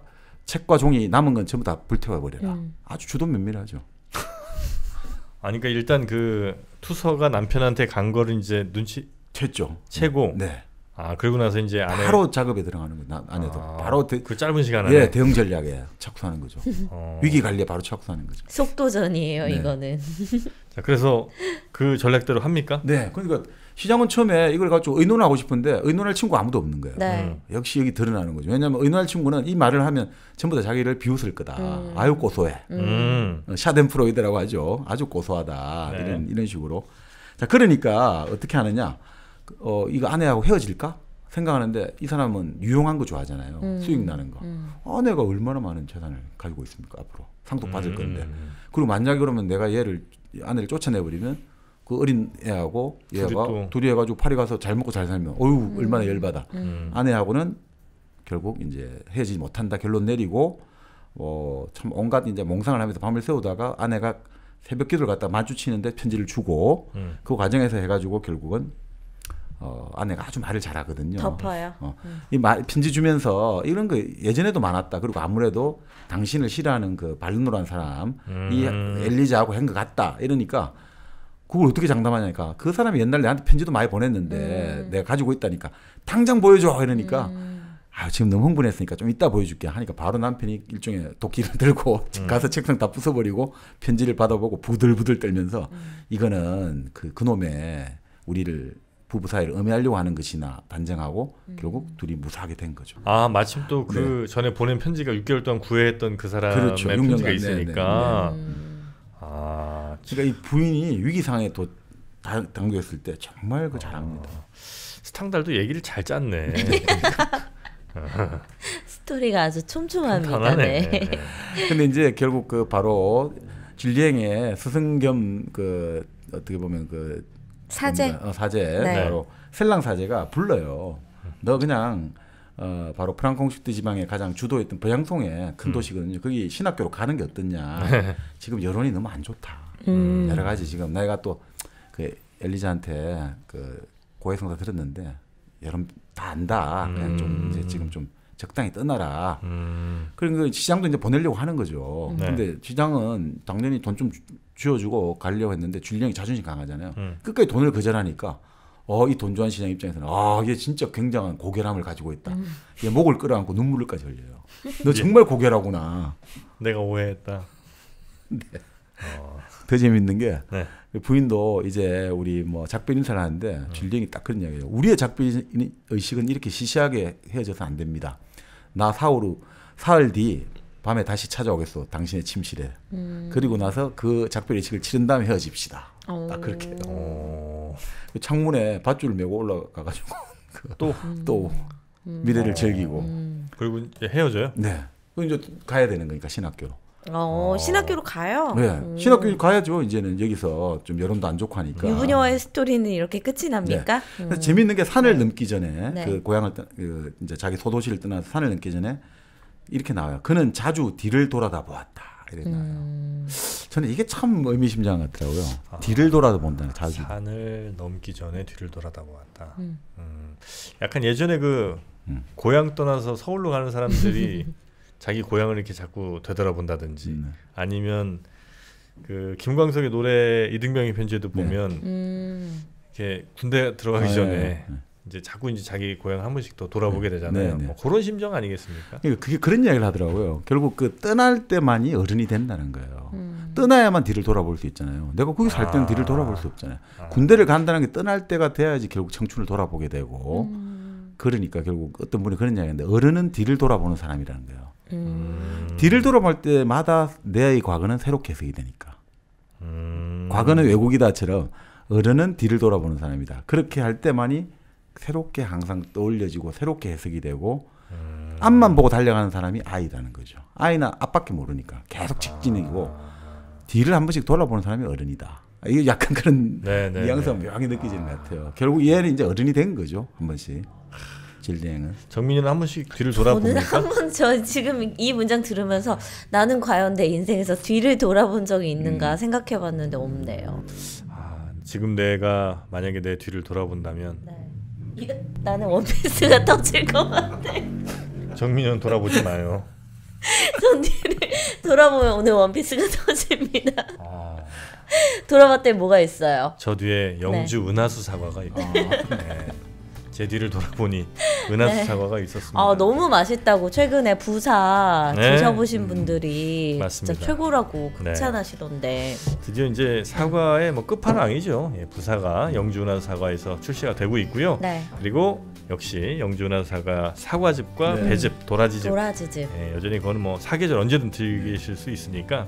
책과 종이 남은 건 전부 다 불태워 버려라. 음. 아주 주도 면밀하죠. 아니 그러니까 일단 그 투서가 남편한테 간 거를 이제 눈치 챘죠. 채고 네. 아 그리고 나서 이제 안에 바로 작업에 들어가는 거나 안도 아, 바로 대, 그 짧은 시간 안에 예 대응 전략에 착수하는 거죠 어. 위기 관리에 바로 착수하는 거죠 속도전이에요 네. 이거는 자 그래서 그 전략대로 합니까? 네 그러니까 시장은 처음에 이걸 가지고 의논하고 싶은데 의논할 친구 아무도 없는 거예요 네. 음. 역시 여기 드러나는 거죠 왜냐하면 의논할 친구는 이 말을 하면 전부 다 자기를 비웃을 거다 음. 아유 고소해 음. 음. 어, 샤덴프로이드라고 하죠 아주 고소하다 네. 이런 이런 식으로 자 그러니까 어떻게 하느냐 어, 이거 아내하고 헤어질까? 생각하는데 이 사람은 유용한 거 좋아하잖아요. 음. 수익 나는 거. 음. 아내가 얼마나 많은 재산을 가지고 있습니까? 앞으로 상속 받을 음, 건데. 음, 음. 그리고 만약에 그러면 내가 얘를 아내를 쫓아내버리면 그 어린 애하고 얘가 둘이 해가지고 파리 가서 잘 먹고 잘 살면 어유 얼마나 열받아. 아내하고는 결국 이제 헤어지지 못한다 결론 내리고 어참 뭐 온갖 이제 몽상을 하면서 밤을 새우다가 아내가 새벽 기도를 갖다 마주치는데 편지를 주고 음. 그 과정에서 해가지고 결국은 어, 아내가 아주 말을 잘하거든요. 덮어요. 어, 음. 이 말, 편지 주면서 이런 거 예전에도 많았다. 그리고 아무래도 당신을 싫어하는 그 발로노란 사람, 음. 이 엘리자하고 한것 같다. 이러니까 그걸 어떻게 장담하냐니까 그 사람이 옛날 내한테 편지도 많이 보냈는데 음. 내가 가지고 있다니까 당장 보여줘 이러니까 아 지금 너무 흥분했으니까 좀 이따 보여줄게 하니까 바로 남편이 일종의 도끼를 들고 음. 가서 책상 다 부숴버리고 편지를 받아보고 부들부들 떨면서 음. 이거는 그 그놈의 우리를 부부 사이를 음해하려고 하는 것이나 단정하고 음. 결국 둘이 무사하게 된 거죠. 아 마침 또그 네. 전에 보낸 편지가 6개월 동안 구애했던 그 사람의 그렇죠. 편지가 네, 있으니까. 네, 네, 음. 아 그러니까 이 부인이 위기 상에또 당겨했을 때 정말 그 잘합니다. 아, 스탕달도 얘기를 잘 짰네. 스토리가 아주 촘촘합니다. 네. 근데 이제 결국 그 바로 질리행의 스승 겸그 어떻게 보면 그 사제 어, 사제 네. 바로 셀랑 사제가 불러요. 너 그냥 어, 바로 프랑콩시티 지방에 가장 주도했던 버양통의 큰 음. 도시거든요. 거기 신학교로 가는 게 어떻냐. 네. 지금 여론이 너무 안 좋다. 음. 여러 가지 지금 내가 또 그 엘리자한테 그 고해성사 들었는데 여론 다 안다. 그냥 좀 음. 이제 지금 좀 적당히 떠나라. 그러니까 시장도 이제 보내려고 하는 거죠. 네. 근데 시장은 당연히 돈좀 쥐어주고 가려고 했는데 준령이 자존심 강하잖아요. 음. 끝까지 돈을 거절하니까 어, 이 돈주한 시장 입장에서는 아, 얘 진짜 굉장한 고결함을 가지고 있다. 음. 얘 목을 끌어안고 눈물까지 을 흘려요. 너 예. 정말 고결하구나. 내가 오해했다. 네. 어. 더 재밌는 게 네. 부인도 이제 우리 뭐 작별 인사를 하는데 음. 줄리엔이 딱 그런 이야기예요. 우리의 작별 의식은 이렇게 시시하게 헤어져서 안 됩니다. 나 사후로 사흘 뒤 밤에 다시 찾아오겠소 당신의 침실에 음. 그리고 나서 그 작별 예식을 치른 다음에 헤어집시다 오. 딱 그렇게 오. 음. 창문에 밧줄 을 메고 올라가가지고 또또 그 또 음. 미래를 오. 음. 즐기고 음. 그리고 이제 헤어져요 네 그럼 이제 가야 되는 거니까 신학교로 어, 어, 신학교로 가요? 네. 음. 신학교 가야죠. 이제는 여기서 좀 여론도 안 좋고 하니까. 유부녀의 스토리는 이렇게 끝이 납니까? 네. 음. 재밌는 게 산을 네. 넘기 전에 네. 그 고향을 그 이제 자기 소도시를 떠나서 산을 넘기 전에 이렇게 나와요. 그는 자주 뒤를 돌아다 보았다. 이래 나요 음. 저는 이게 참 의미심장 같더라고요. 아, 뒤를 돌아다 본다. 자주. 산을 넘기 전에 뒤를 돌아다 보았다. 음. 음. 약간 예전에 그 음. 고향 떠나서 서울로 가는 사람들이 자기 고향을 이렇게 자꾸 되돌아본다든지 네. 아니면 그 김광석의 노래 이등병의 편지에도 네. 보면 네. 이렇게 군대 들어가기 아, 전에 네, 네. 이제 자꾸 이제 자기 고향 한 번씩 또 돌아보게 네. 되잖아요. 네, 네. 뭐 그런 심정 아니겠습니까? 그러니까 그게 그런 이야기를 하더라고요. 결국 그 떠날 때만이 어른이 된다는 거예요. 음. 떠나야만 뒤를 돌아볼 수 있잖아요. 내가 거기 살 때는 아. 뒤를 돌아볼 수 없잖아요. 아. 군대를 간다는 게 떠날 때가 돼야지 결국 청춘을 돌아보게 되고 음. 그러니까 결국 어떤 분이 그런 이야기인데 어른은 뒤를 돌아보는 사람이라는 거예요. 음. 음. 뒤를 돌아볼 때마다 내의 과거는 새롭게 해석이 되니까. 음. 과거는 외국이다처럼 어른은 뒤를 돌아보는 사람이다. 그렇게 할 때만이 새롭게 항상 떠올려지고 새롭게 해석이 되고 음. 앞만 보고 달려가는 사람이 아이라는 거죠. 아이는 앞밖에 모르니까 계속 직진이고 아. 뒤를 한 번씩 돌아보는 사람이 어른이다. 이게 약간 그런 네네, 네, 네. 묘하게 느껴지는 것 같아요. 결국 얘는 이제 어른이 된 거죠. 한 번씩. 질대행은 정민이는 한 번씩 뒤를 돌아보니까 저는 한 번 저 지금 이 문장 들으면서 나는 과연 내 인생에서 뒤를 돌아본 적이 있는가 음. 생각해봤는데 없네요. 아, 지금 내가 만약에 내 뒤를 돌아본다면 네. 이거, 나는 원피스가 터질 것 같아. 정민현 돌아보지 마요. 손님을 돌아보면 오늘 원피스가 터집니다. 아... 돌아봤더니 뭐가 있어요? 저 뒤에 영주 네. 은하수 사과가 있고. 아, 네. 제 뒤를 돌아보니 은하수 네. 사과가 있었습니다. 아, 너무 맛있다고 최근에 부사 네. 드셔보신 음, 분들이 음, 진짜 최고라고 네. 극찬하시던데 네. 드디어 이제 사과의 뭐 끝판왕이죠. 예, 부사가 영주 은하수 사과에서 출시가 되고 있고요. 네. 그리고 역시 영주 은하수 사과 사과즙과 네. 배즙, 도라지즙, 도라지즙. 예, 여전히 그거는 뭐 사계절 언제든 즐실수 있으니까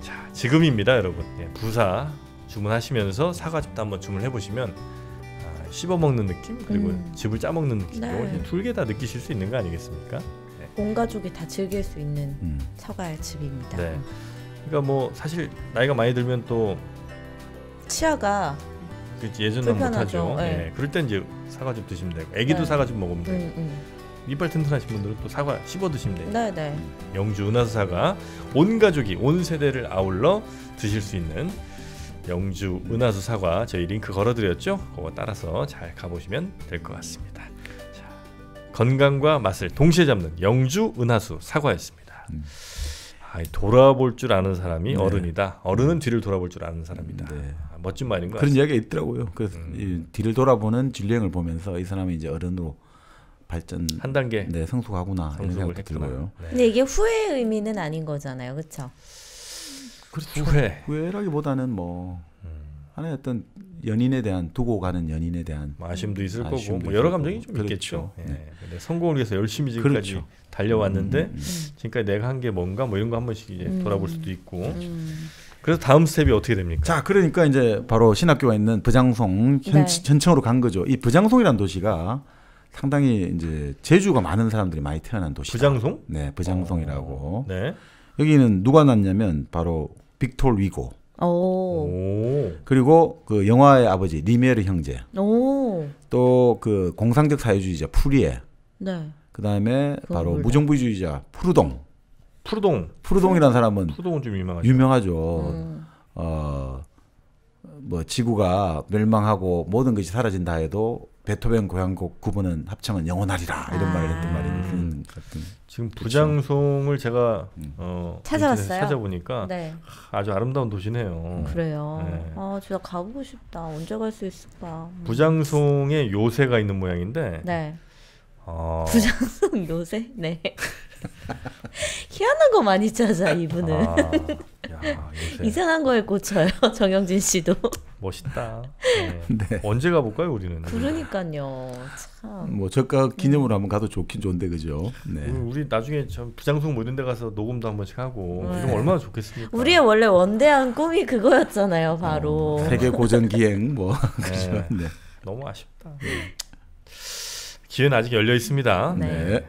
자 지금입니다, 여러분. 예, 부사 주문하시면서 사과즙도 한번 주문해 보시면. 씹어먹는 느낌 그리고 음. 즙을 짜먹는 느낌 네. 둘개 다 느끼실 수 있는 거 아니겠습니까? 네. 온 가족이 다 즐길 수 있는 음. 처가집입니다. 네. 그러니까 뭐 사실 나이가 많이 들면 또 치아가 예전은 못하죠. 네. 네. 그럴 땐 이제 사과즙 드시면 되고 애기도 네. 사과즙 먹으면 돼요. 음, 음. 이빨 튼튼하신 분들은 또 사과 씹어 드시면 돼요. 네, 네. 영주 은하수 사과 온 가족이 온 세대를 아울러 드실 수 있는 영주 은하수 사과 저희 링크 걸어드렸죠? 그거 따라서 잘 가보시면 될 것 같습니다. 자, 건강과 맛을 동시에 잡는 영주 은하수 사과였습니다. 음. 아, 돌아볼 줄 아는 사람이 네. 어른이다. 어른은 음. 뒤를 돌아볼 줄 아는 사람이다. 음, 네. 아, 멋진 말인 것 그런 같습니이야기 있더라고요. 그래서 음. 뒤를 돌아보는 진행을 보면서 이 사람이 이제 어른으로 발전 한 단계 네 성숙하구나 이런 생각도 했구나. 들고요. 네. 근데 이게 후회의 의미는 아닌 거잖아요, 그렇죠? 그렇죠. 후회. 후회라기보다는 뭐 음. 하나의 어떤 연인에 대한 두고 가는 연인에 대한 아쉬도 있을 아쉬도 거고 뭐 여러 감정이 좀 그렇죠. 있겠죠. 네. 예. 네. 근데 성공을 위해서 열심히 지금까지 그렇죠. 달려왔는데 음, 음. 지금까지 내가 한 게 뭔가 뭐 이런 거 한 번씩 이제 음. 돌아볼 수도 있고. 음. 그래서 다음 스텝이 어떻게 됩니까? 자, 그러니까 이제 바로 신학교가 있는 부장송 현, 네. 현청으로 간 거죠. 이 부장송이라는 도시가 상당히 이제 제주가 많은 사람들이 많이 태어난 도시. 부장송? 네, 부장송이라고. 어, 네. 여기는 누가 났냐면 바로 빅톨 위고. 오. 그리고 그 영화의 아버지 리메르 형제. 또그 공상적 사회주의자 프리에. 네. 그다음에 바로 몰라. 무정부주의자 푸르동. 푸르동. 푸르동이라는 사람은 푸르동은 좀 유명하죠. 유명하죠. 음. 어뭐 지구가 멸망하고 모든 것이 사라진다 해도 베토벤 고향곡 9번은 합창은 영원하리라 이런 아. 말을 했던 아. 말이 있는 음, 같은. 지금 그렇죠. 부장송을 그쵸? 제가 음. 어, 찾아봤어요. 찾아보니까 네. 아주 아름다운 도시네요. 그래요. 네. 아 진짜 가보고 싶다. 언제 갈 수 있을까. 음. 부장송에 요새가 있는 모양인데. 네. 어. 부장송 요새? 네. 희한한 거 많이 찾아 이분은. 아. 아, 이상한 거에 꽂혀요 정영진 씨도. 멋있다. 네. 네. 언제 가볼까요 우리는? 그러니까요. 참. 뭐 저가 기념으로 한번 가도 좋긴 좋은데 그죠? 네. 음, 우리, 나중에 참 부장송 뭐이데 가서 녹음도 한 번씩 하고 네. 얼마나 좋겠습니까? 우리의 원래 원대한 꿈이 그거였잖아요 바로. 어, 뭐 세계 고전 기행 뭐 네. 그죠? 네. 너무 아쉽다. 기회는 아직 열려 있습니다. 네. 네.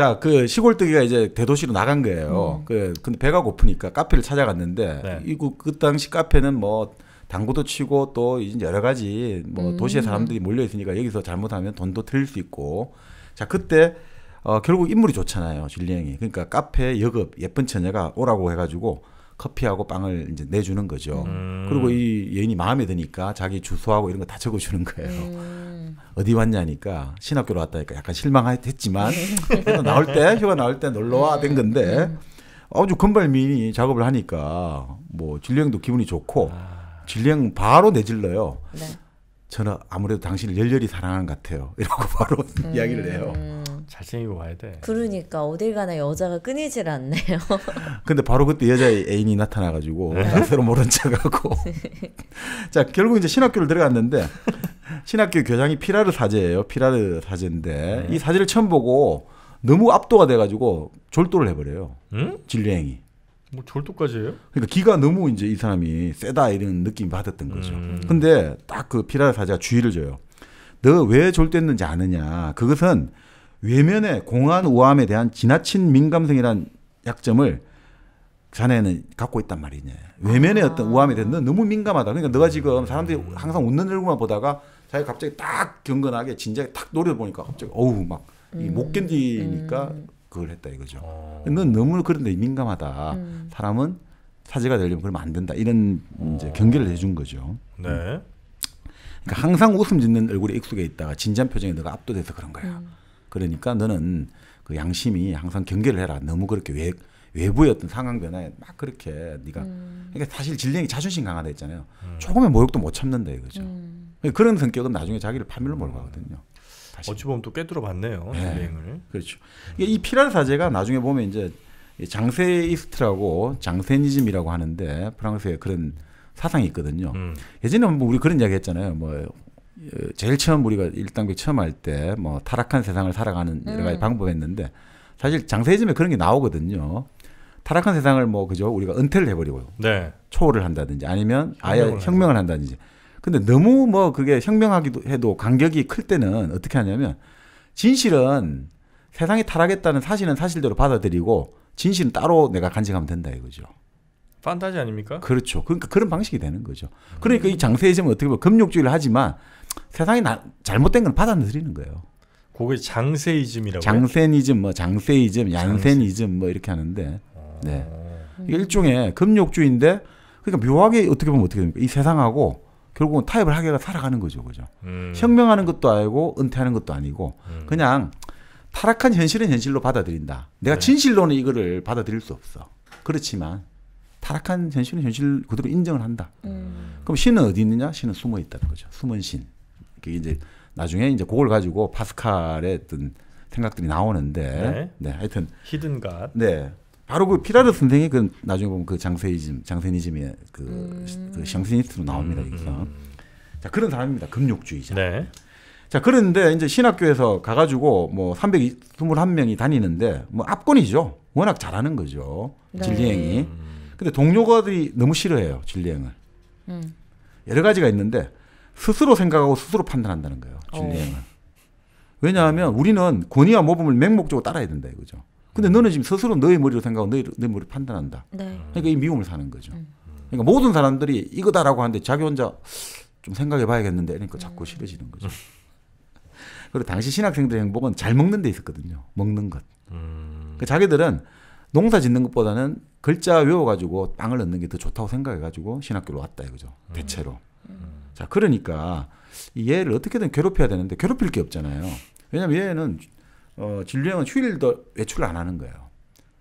자, 그 시골뜨기가 이제 대도시로 나간 거예요. 음. 그 근데 배가 고프니까 카페를 찾아갔는데 네. 이그 그 당시 카페는 뭐 당구도 치고 또 이제 여러 가지 뭐 음. 도시에 사람들이 몰려 있으니까 여기서 잘못하면 돈도 들릴 수 있고 자 그때 어 결국 인물이 좋잖아요 질리행이 그러니까 카페 여급 예쁜 처녀가 오라고 해가지고 커피하고 빵을 이제 내주는 거죠 음. 그리고 이 여인이 마음에 드니까 자기 주소하고 이런 거 다 적어주는 거예요. 음. 어디 왔냐니까 신학교로 왔다니까 약간 실망했지만 네. 그래도 나올 때 휴가 나올 때 놀러 와된 건데 음. 아주 금발미인이 작업을 하니까 뭐진리도 기분이 좋고 아. 진리 바로 내질러요. 네. 저는 아무래도 당신을 열렬히 사랑하는 것 같아요. 이러고 바로 음. 이야기를 해요. 음. 잘생기고 와야 돼. 그러니까 어딜 가나 여자가 끊이질 않네요. 근데 바로 그때 여자의 애인이 나타나가지고 네. 서로 모른 척하고. 자 결국 이제 신학교를 들어갔는데 신학교 교장이 피라르 사제예요. 피라르 사제인데 네. 이 사제를 처음 보고 너무 압도가 돼가지고 졸도를 해버려요. 응? 진리행이. 뭐 졸도까지 해요? 그러니까 기가 너무 이제 이 사람이 세다 이런 느낌 받았던 거죠. 음. 근데 딱 그 피라르 사제가 주의를 줘요. 너 왜 졸됐는지 아느냐? 그것은 외면의 공허한 우함에 대한 지나친 민감성이란 약점을 자네는 그 갖고 있단 말이냐. 외면의 아. 어떤 우함에 대해 너 너무 민감하다. 그러니까 너가 지금 사람들이 항상 웃는 얼굴만 보다가 자기가 갑자기 딱 경건하게 진작에 탁 노려보니까 갑자기 어우 막못 음. 견디니까 음. 그걸 했다 이거죠. 어. 넌 너무 그런데 민감하다. 음. 사람은 사제가 되려면 그러면 안 된다. 이런 어. 이제 경계를 내준 거죠. 네. 그러니까 항상 웃음 짓는 얼굴에 익숙해 있다가 진지한 표정에 너가 압도돼서 그런 거야. 음. 그러니까 너는 그 양심이 항상 경계를 해라. 너무 그렇게 외, 외부의 어떤 상황 변화에 막 그렇게 네가 음. 그러니까 사실 진령이 자존심 강하다 했잖아요. 음. 조금의 모욕도 못 참는다 이거죠. 음. 그러니까 그런 성격은 나중에 자기를 파멸로 몰고 음. 가거든요. 어찌 보면 또 깨뚫어 봤네요. 네. 진행을. 그렇죠. 이피란 사제가 나중에 보면 이제 장세이스트라고 장세니즘이라고 하는데 프랑스에 그런 사상이 있거든요. 음. 예전에 뭐 우리 그런 이야기 했잖아요. 뭐 제일 처음 우리가 일당교 처음 할때 뭐 타락한 세상을 살아가는 여러 가지 음. 방법이 있는데 사실 장세즘에 그런 게 나오거든요. 타락한 세상을 뭐 그죠 우리가 은퇴를 해버리고 네. 초월을 한다든지 아니면 아예 혁명을, 혁명 한다든지 근데 너무 뭐 그게 혁명하기도 해도 간격이 클 때는 어떻게 하냐면 진실은 세상이 타락했다는 사실은 사실대로 받아들이고 진실은 따로 내가 간직하면 된다 이거죠. 판타지 아닙니까? 그렇죠. 그러니까 그런 방식이 되는 거죠. 음. 그러니까 음. 이 장세이즘은 어떻게 보면 금욕주의를 하지만 세상이 나, 잘못된 건 받아들이는 거예요. 그게 장세이즘이라고 장세니즘, 뭐 장세이즘, 얀세니즘 뭐 이렇게 하는데, 아... 네. 일종의 금욕주의인데, 그러니까 묘하게 어떻게 보면 어떻게 됩니까? 이 세상하고 결국은 타협을 하게가 살아가는 거죠, 그죠? 음... 혁명하는 것도 아니고 은퇴하는 것도 아니고 음... 그냥 타락한 현실은 현실로 받아들인다. 내가 네. 진실로는 이거를 받아들일 수 없어. 그렇지만 타락한 현실은 현실 그대로 인정을 한다. 음... 그럼 신은 어디 있느냐? 신은 숨어 있다는 거죠. 숨은 신. 그게 이제 나중에 이제 그걸 가지고 파스칼의 어떤 생각들이 나오는데 네, 네 하여튼 히든 갓. 네. 바로 그 피라르 선생이 그 나중에 보면 그 장세이즘, 장세니즘의 그, 그 음. 그 샹시니스트로 나옵니다. 여기서. 음, 음, 음. 자, 그런 사람입니다. 금욕주의자. 네. 자, 그런데 이제 신학교에서 가가지고 뭐 321명이 다니는데 뭐 압권이죠. 워낙 잘하는 거죠. 네. 진리행이. 음. 근데 동료가들이 너무 싫어해요. 진리행을. 음. 여러 가지가 있는데 스스로 생각하고 스스로 판단한다는 거예요. 어. 진리는. 왜냐하면 우리는 권위와 모범을 맹목적으로 따라야 된다 이거죠. 근데 음. 너는 지금 스스로 너의 머리로 생각하고 너의, 너의 머리로 판단한다. 네. 그러니까 이 미움을 사는 거죠. 음. 그러니까 모든 사람들이 이거다라고 하는데 자기 혼자 좀 생각해 봐야겠는데 그러니까 자꾸 싫어지는 거죠. 그리고 당시 신학생들의 행복은 잘 먹는 데 있었거든요. 먹는 것. 그러니까 자기들은 농사 짓는 것보다는 글자 외워가지고 빵을 얻는 게 더 좋다고 생각해가지고 신학교로 왔다 이거죠. 대체로. 음. 자, 그러니까 얘를 어떻게든 괴롭혀야 되는데 괴롭힐 게 없잖아요. 왜냐면 얘는 어, 진료형은 휴일도 외출을 안 하는 거예요.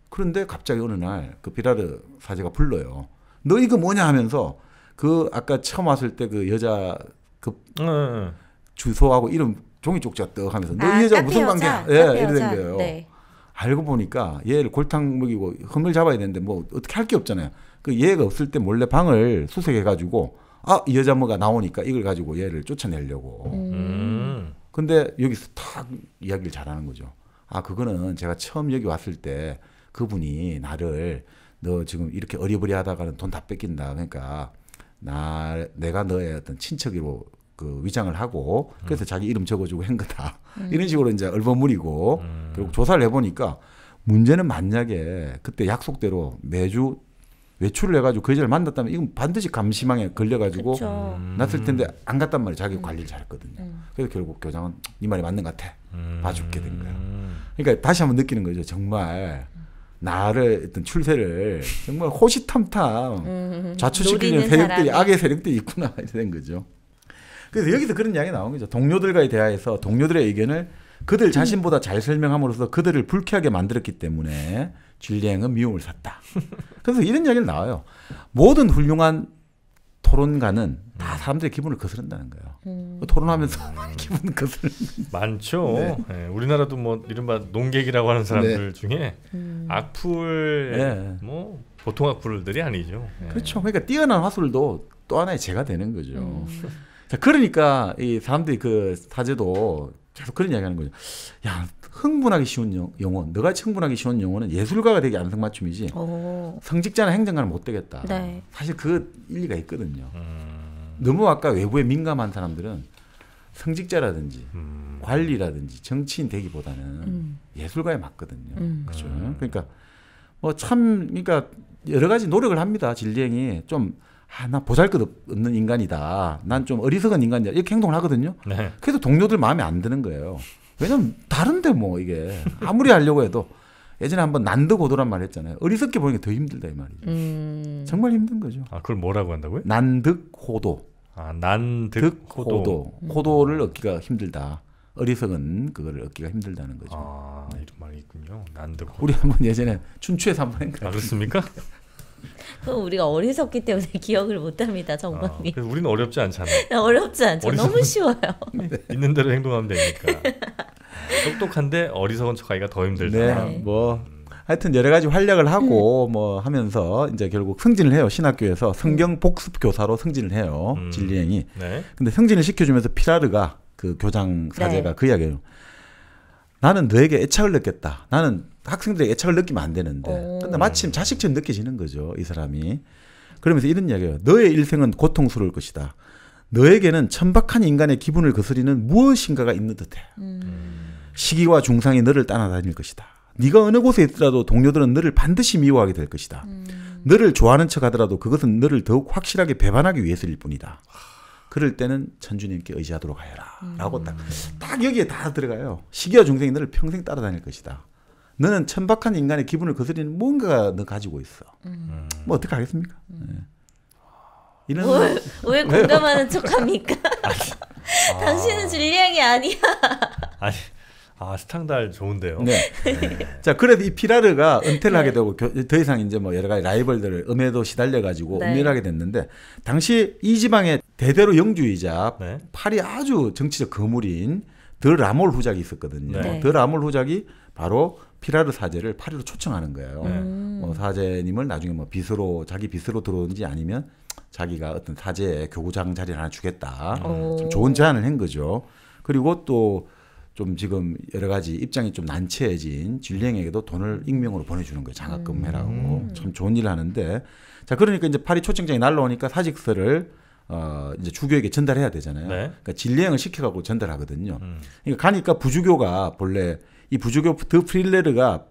그런데 갑자기 어느 날 그 비라르 사제가 불러요. 너 이거 뭐냐 하면서 그 아까 처음 왔을 때 그 여자 그 응. 주소하고 이름 종이 쪽지가 떡 하면서 너이 아, 여자 가 무슨 관계야? 예, 네, 이러는 거예요. 네. 알고 보니까 얘를 골탕 먹이고 흠을 잡아야 되는데 뭐 어떻게 할 게 없잖아요. 그 얘가 없을 때 몰래 방을 수색해 가지고 아, 이 여자 뭐가 나오니까 이걸 가지고 얘를 쫓아내려고. 음. 근데 여기서 탁 이야기를 잘하는 거죠. 아, 그거는 제가 처음 여기 왔을 때 그분이 나를 너 지금 이렇게 어리버리 하다가는 돈 다 뺏긴다. 그러니까 나 내가 너의 어떤 친척이로그 위장을 하고 그래서 음. 자기 이름 적어주고 한 거다. 음. 이런 식으로 이제 얼버무리고 음. 결국 조사를 해보니까 문제는 만약에 그때 약속대로 매주 외출을 해가지고 그 여자를 만났다면 이건 반드시 감시망에 걸려가지고 그쵸. 음. 났을 텐데 안 갔단 말이에요. 자기 음. 관리를 잘했거든요. 음. 그래서 결국 교장은 이 말이 맞는 것 같아. 음. 봐줄게 된 거예요. 음. 그러니까 다시 한번 느끼는 거죠. 정말 나를 어떤 출세를 정말 호시탐탐 좌초시키는 음. 세력들이 사람이. 악의 세력들이 있구나 이렇게 된 거죠. 그래서 여기서 그런 이야기 나온 거죠. 동료들과의 대화에서 동료들의 의견을 그들 자신보다 잘 설명함으로써 그들을 불쾌하게 만들었기 때문에 진리행은 미움을 샀다. 그래서 이런 이야기를 나와요. 모든 훌륭한 토론가는 다 음. 사람들의 기분을 거스른다는 거예요. 음. 토론하면서 음. 기분 거스르 많죠. 네. 네. 우리나라도 뭐 이른바 농객이라고 하는 사람들 네. 중에 음. 악플 예. 뭐 보통 악플들이 아니죠. 예. 그렇죠. 그러니까 뛰어난 화술도 또 하나의 재가 되는 거죠. 음. 자, 그러니까 이 사람들이 그 사제도 계속 그런 이야기하는 거죠. 야 흥분하기 쉬운 영혼, 너가이 네 흥분하기 쉬운 영혼은 예술가가 되기 안성맞춤이지 오. 성직자나 행정가는 못 되겠다. 네. 사실 그 일리가 있거든요. 음. 너무 아까 외부에 민감한 사람들은 성직자라든지 음. 관리라든지 정치인 되기보다는 음. 예술가에 맞거든요. 음. 그죠 그러니까 뭐참 그러니까 여러 가지 노력을 합니다. 진리행이 좀 아, 나 보잘것없는 인간이다. 난 좀 어리석은 인간이다. 이렇게 행동을 하거든요. 네. 그래서 동료들 마음에 안 드는 거예요. 왜냐면 다른데 뭐 이게 아무리 하려고 해도 예전에 한번 난득고도란 말 했잖아요. 어리석게 보는 게 더 힘들다 이 말이죠. 음... 정말 힘든 거죠. 아 그걸 뭐라고 한다고요? 난득고도. 아 난득고도. 고도. 를 얻기가 힘들다. 어리석은 그거를 얻기가 힘들다는 거죠. 아 네. 이런 말이 있군요. 난득. 우리 한번 예전에 춘추에서 한번 했거든요. 아, 그렇습니까? 그 우리가 어리석기 때문에 기억을 못합니다, 정광님. 아, 우리는 어렵지 않잖아. 어렵지 않죠. 너무 쉬워요. 네. 있는 대로 행동하면 되니까. 똑똑한데 어리석은 척하기가 더 힘들다. 네, 네, 뭐 하여튼 여러 가지 활약을 하고 음. 뭐 하면서 이제 결국 승진을 해요 신학교에서 음. 성경 복습 교사로 승진을 해요 음. 진리행이. 네. 근데 승진을 시켜주면서 피라르가 그 교장 사제가 네. 그이야기예 나는 너에게 애착을 느꼈다. 나는 학생들의 애착을 느끼면 안 되는데 오. 어. 근데 마침 자식처럼 느껴지는 거죠 이 사람이 그러면서 이런 이야기예요 너의 일생은 고통스러울 것이다 너에게는 천박한 인간의 기분을 거스리는 무엇인가가 있는 듯해 음. 시기와 중상이 너를 따라다닐 것이다 네가 어느 곳에 있더라도 동료들은 너를 반드시 미워하게 될 것이다 음. 너를 좋아하는 척 하더라도 그것은 너를 더욱 확실하게 배반하기 위해서일 뿐이다 그럴 때는 천주님께 의지하도록 하여라. 음. 라고 딱, 딱 여기에 다 들어가요. 시기와 중생이 너를 평생 따라다닐 것이다. 너는 천박한 인간의 기분을 거스리는 뭔가 너 가지고 있어. 음. 뭐 어떻게 하겠습니까? 음. 예. 이런 뭐, 왜, 왜 공감하는 척합니까? 아. 당신은 줄리앙이 아니야. 아니. 아 스탕달 좋은데요. 네. 네. 자 그래도 이 피라르가 은퇴를 네. 하게 되고 더 이상 이제 뭐 여러 가지 라이벌들을 음해도 시달려 가지고 네. 은밀하게 됐는데 당시 이 지방의 대대로 영주이자 파리 네. 아주 정치적 거물인 더 라몰 후작이 있었거든요. 네. 더 라몰 후작이 바로 피라르 사제를 파리로 초청하는 거예요. 네. 뭐 음. 어, 사제님을 나중에 뭐 빚으로 자기 빚으로 들어오는지 아니면 자기가 어떤 사제의 교구장 자리를 하나 주겠다. 음. 좋은 제안을 한 거죠. 그리고 또 좀 지금 여러 가지 입장이 좀 난처해진 진령에게도 돈을 익명으로 보내주는 거예요. 장학금 음. 해라고 음. 참 좋은 일을 하는데 자 그러니까 이제 파리 초청장이 날라오니까 사직서를 어, 이제 주교에게 전달해야 되잖아요. 네. 그러니까 진령을 시켜갖고 전달하거든요. 음. 그러니까 가니까 부주교가 본래 이 부조교 드 프릴레르가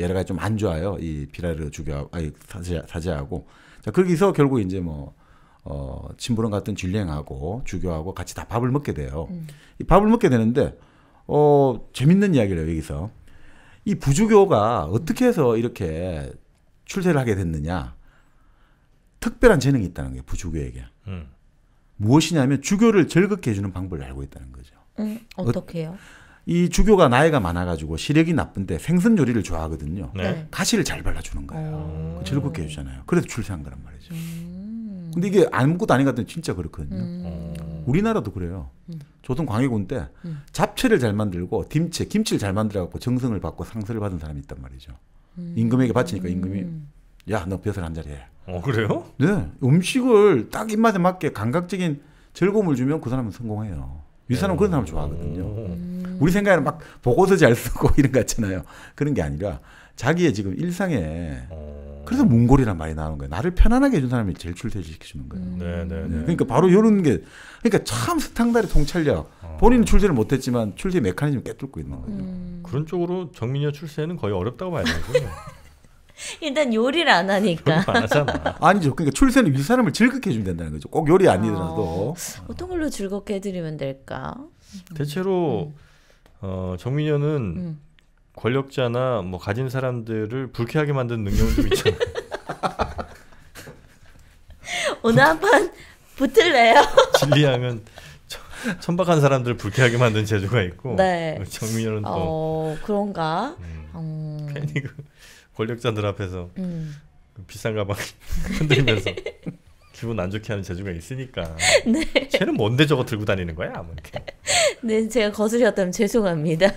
여러 가지 좀 안 좋아요. 이 비라르 주교 아니 사제 사제하고 자 거기서 결국 이제 뭐 어, 친부론 같은 진리행하고 주교하고 같이 다 밥을 먹게 돼요. 음. 이 밥을 먹게 되는데 어 재밌는 이야기를 해요, 여기서 이 부주교가 어떻게 해서 이렇게 출세를 하게 됐느냐? 특별한 재능이 있다는 거예요, 부주교에게. 음. 무엇이냐면 주교를 즐겁게 해주는 방법을 알고 있다는 거죠. 음, 어떻게요? 어, 이 주교가 나이가 많아가지고 시력이 나쁜데 생선 요리를 좋아하거든요. 네. 네. 가시를 잘 발라주는 거예요. 오. 어. 그 즐겁게 해주잖아요. 그래서 출세한 거란 말이죠. 음. 근데 이게 아무것도 아닌 것 같은데 진짜 그렇거든요. 음. 어. 우리나라도 그래요. 음. 조선 광해군 때 음. 잡채를 잘 만들고 김치, 김치를 잘 만들어갖고 정성을 받고 상서를 받은 사람이 있단 말이죠. 음. 임금에게 바치니까 임금이 음. 야너 벼슬 한 자리 해. 어 그래요? 네 음식을 딱 입맛에 맞게 감각적인 즐거움을 주면 그 사람은 성공해요. 이 사람은 그런 사람 좋아하거든요. 음. 우리 생각에는 막 보고서 잘 쓰고 이런 거 같잖아요. 그런 게 아니라 자기의 지금 일상에 어. 그래서 몽골이란 말이 나오는 거예요. 나를 편안하게 해준 사람이 제일 출퇴시키시는 거예요. 음. 네, 네, 네. 네. 그러니까 바로 이런 게 그러니까 참 스탕달의 통찰력. 어. 본인은 출세를 못했지만 출세 메커니즘 을 깨뚫고 있는 거죠. 음. 그런 쪽으로 정민여 출세는 거의 어렵다고 봐야 되고요. 일단 요리를 안 하니까. 아니죠 그러니까 출세는 이 사람을 즐겁게 해주면 된다는 거죠. 꼭 요리 아니더라도. 아, 어, 떤 걸로 즐겁게 해드리면 될까? 음. 대체로 음. 어, 정민현은 음. 권력자나 뭐 가진 사람들을 불쾌하게 만드는 능력은 좀 있잖아. 오늘 한 판 붙을래요? 진리하면 천박한 사람들을 불쾌하게 만드는 재주가 있고 네. 정민현은 또 어, 그런가? 음, 음... 괜히 그 권력자들 앞에서 음. 그 비싼 가방 흔들면서 기분 안 좋게 하는 재주가 있으니까. 네. 쟤는 뭔데 저거 들고 다니는 거야? 아 이렇게. 네, 제가 거슬렸다면 죄송합니다.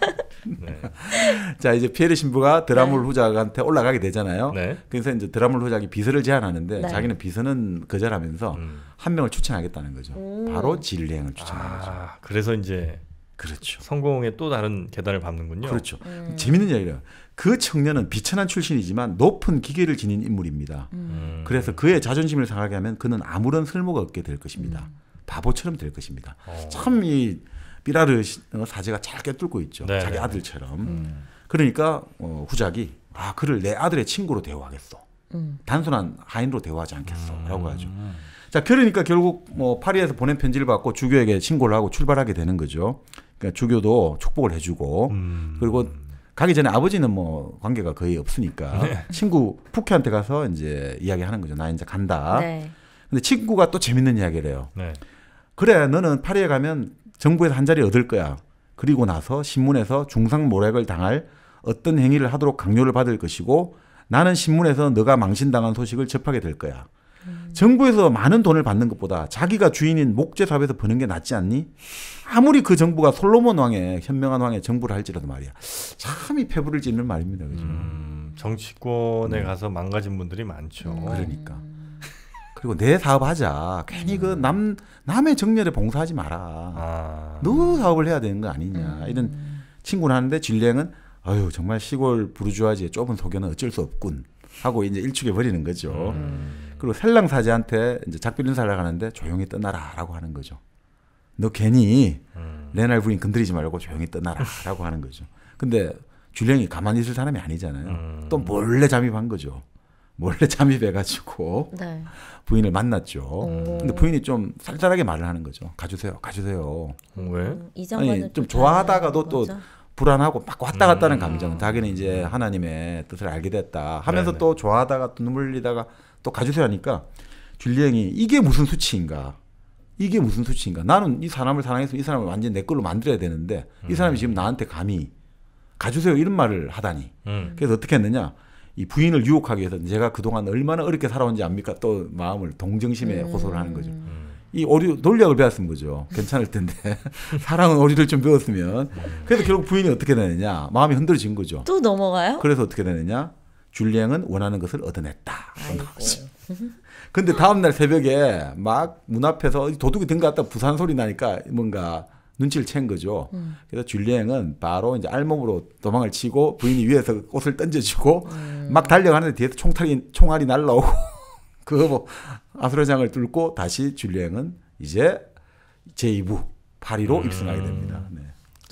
네. 자, 이제 피에르 신부가 드라물 네. 후작한테 올라가게 되잖아요. 네. 그래서 이제 드라물 후작이 비서를 제안하는데 네. 자기는 비서는 거절하면서 음. 한 명을 추천하겠다는 거죠. 음. 바로 진리행을 추천하는 거죠. 아, 그래서 이제 그렇죠. 성공의 또 다른 계단을 밟는군요. 그렇죠. 음. 재밌는 이야기예요. 그 청년은 비천한 출신이지만 높은 기계를 지닌 인물입니다. 음. 음. 그래서 그의 자존심을 상하게 하면 그는 아무런 쓸모가 없게 될 것입니다. 음. 바보처럼 될 것입니다. 어. 참이삐라르 어, 사제가 잘 꿰뚫고 있죠. 네네. 자기 네, 네. 아들처럼. 음. 그러니까 어, 후작이 아 그를 내 아들의 친구로 대우하겠어. 음. 단순한 하인으로 대우하지 않겠어라고 하죠. 자 그러니까 결국 뭐 파리에서 보낸 편지를 받고 주교에게 신고를 하고 출발하게 되는 거죠. 그러니까 주교도 축복을 해주고 음. 그리고 가기 전에 아버지는 뭐 관계가 거의 없으니까 네. 친구 푸키한테 가서 이제 이야기하는 거죠. 나 이제 간다. 네. 근데 친구가 또 재밌는 이야기를 해요. 네. 그래 너는 파리에 가면 정부에서 한 자리 얻을 거야. 그리고 나서 신문에서 중상 모략을 당할 어떤 행위를 하도록 강요를 받을 것이고 나는 신문에서 너가 망신당한 소식을 접하게 될 거야. 정부에서 많은 돈을 받는 것보다 자기가 주인인 목재 사업에서 버는 게 낫지 않니? 아무리 그 정부가 솔로몬 왕의 현명한 왕의 정부를 할지라도 말이야. 참이 패부를 짓는 말입니다. 그죠? 음, 정치권에 음. 가서 망가진 분들이 많죠. 음. 그러니까. 그리고 내 사업 하자. 괜히 그 음. 그남 남의 정렬에 봉사하지 마라. 아. 너 사업을 해야 되는 거 아니냐. 음. 이런 친구는 하는데 진랭은 아유 정말 시골 부르주아지의 좁은 소견은 어쩔 수 없군 하고 이제 일축해 버리는 거죠. 음. 그리고 셀랑 사제한테 이제 작별인사를 하는데 조용히 떠나라라고 하는 거죠. 너 괜히 음. 레날 부인 건드리지 말고 조용히 떠나라라고 하는 거죠. 근데 줄령이 가만히 있을 사람이 아니잖아요. 음. 또 몰래 잠입한 거죠. 몰래 잠입해가지고 네. 부인을 만났죠. 오. 어. 근데 부인이 좀 살살하게 말을 하는 거죠. 가주세요, 가주세요. 음, 왜? 음, 아니 좀 좋아하다가도 또 불안하고 막 왔다 갔다 하는 음. 감정. 자기는 이제 하나님의 뜻을 알게 됐다 네, 하면서 네네. 또 좋아하다가 또 눈물 흘리다가 또가주세요하니까 줄리앵이 이게 무슨 수치인가? 이게 무슨 수치인가? 나는 이 사람을 사랑했으면 이 사람을 완전 내 걸로 만들어야 되는데 이 사람이 음. 지금 나한테 감히 가주세요 이런 말을 하다니. 음. 그래서 어떻게 했느냐? 이 부인을 유혹하기 위해서 제가 그동안 얼마나 어렵게 살아온지 압니까? 또 마음을 동정심에 음. 호소를 하는 거죠. 음. 이 오류 논리학을 배웠으면 거죠. 괜찮을 텐데 사랑은 오류를 좀 배웠으면. 그래서 음. 결국 부인이 어떻게 되느냐? 마음이 흔들어진 거죠. 또 넘어가요? 그래서 어떻게 되느냐? 줄리앵은 원하는 것을 얻어냈다. 근데 다음날 새벽에 막문 앞에서 도둑이 든것 같다 부산 소리 나니까 뭔가 눈치를 챈 거죠. 음. 그래서 줄리앵은 바로 이제 알몸으로 도망을 치고 부인이 위에서 꽃을 던져주고 음. 막 달려가는데 뒤에서 총탈이, 총알이 날라오고 그뭐 아수라장을 뚫고 다시 줄리앵은 이제 제2부 파리로 음. 입성하게 됩니다. 네.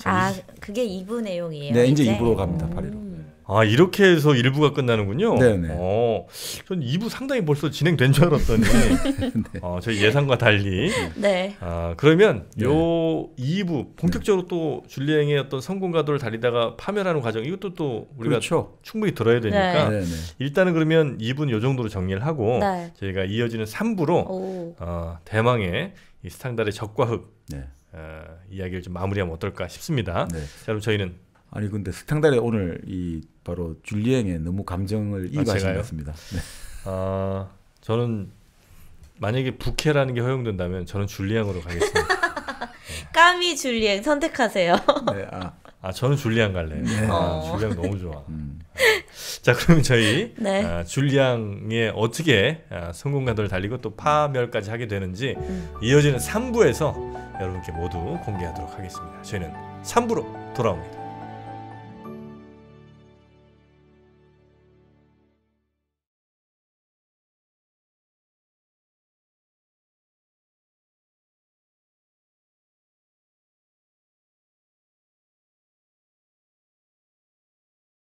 아 그게 2부 내용이에요. 네 이제, 이제 2부로 갑니다. 파리로. 음. 아 이렇게 해서 1부가 끝나는군요. 네네. 네. 어, 전 2부 상당히 벌써 진행된 줄 알았더니 네. 어, 저희 예상과 달리. 네. 아 그러면 네. 요 2부 본격적으로 네. 또 줄리앵의 어떤 성공가도를 달리다가 파멸하는 과정 이것도 또 우리가 그렇죠. 충분히 들어야 되니까 네. 네, 네. 일단은 그러면 2부는 요 정도로 정리를 하고 저희가 이어지는 3부로 어, 대망의 이 스탕달의 적과 흑 어, 이야기를 좀 마무리하면 어떨까 싶습니다. 자, 그럼 저희는 아니 근데 스탕달의 오늘 이 바로 줄리앵에 너무 감정을 이입하신 아, 것 같습니다. 네. 아 저는 만약에 부캐라는 게 허용된다면 저는 줄리앙으로 가겠습니다. 네. 까미 줄리앙 선택하세요. 네, 아. 아 저는 줄리앙 갈래요. 네. 아, 어. 줄리앙 너무 좋아. 음. 아. 자 그러면 저희 네. 아, 줄리앙에 어떻게 아, 성공가도를 달리고 또 파멸까지 하게 되는지 음. 이어지는 3부에서 여러분께 모두 공개하도록 하겠습니다. 저희는 3부로 돌아옵니다.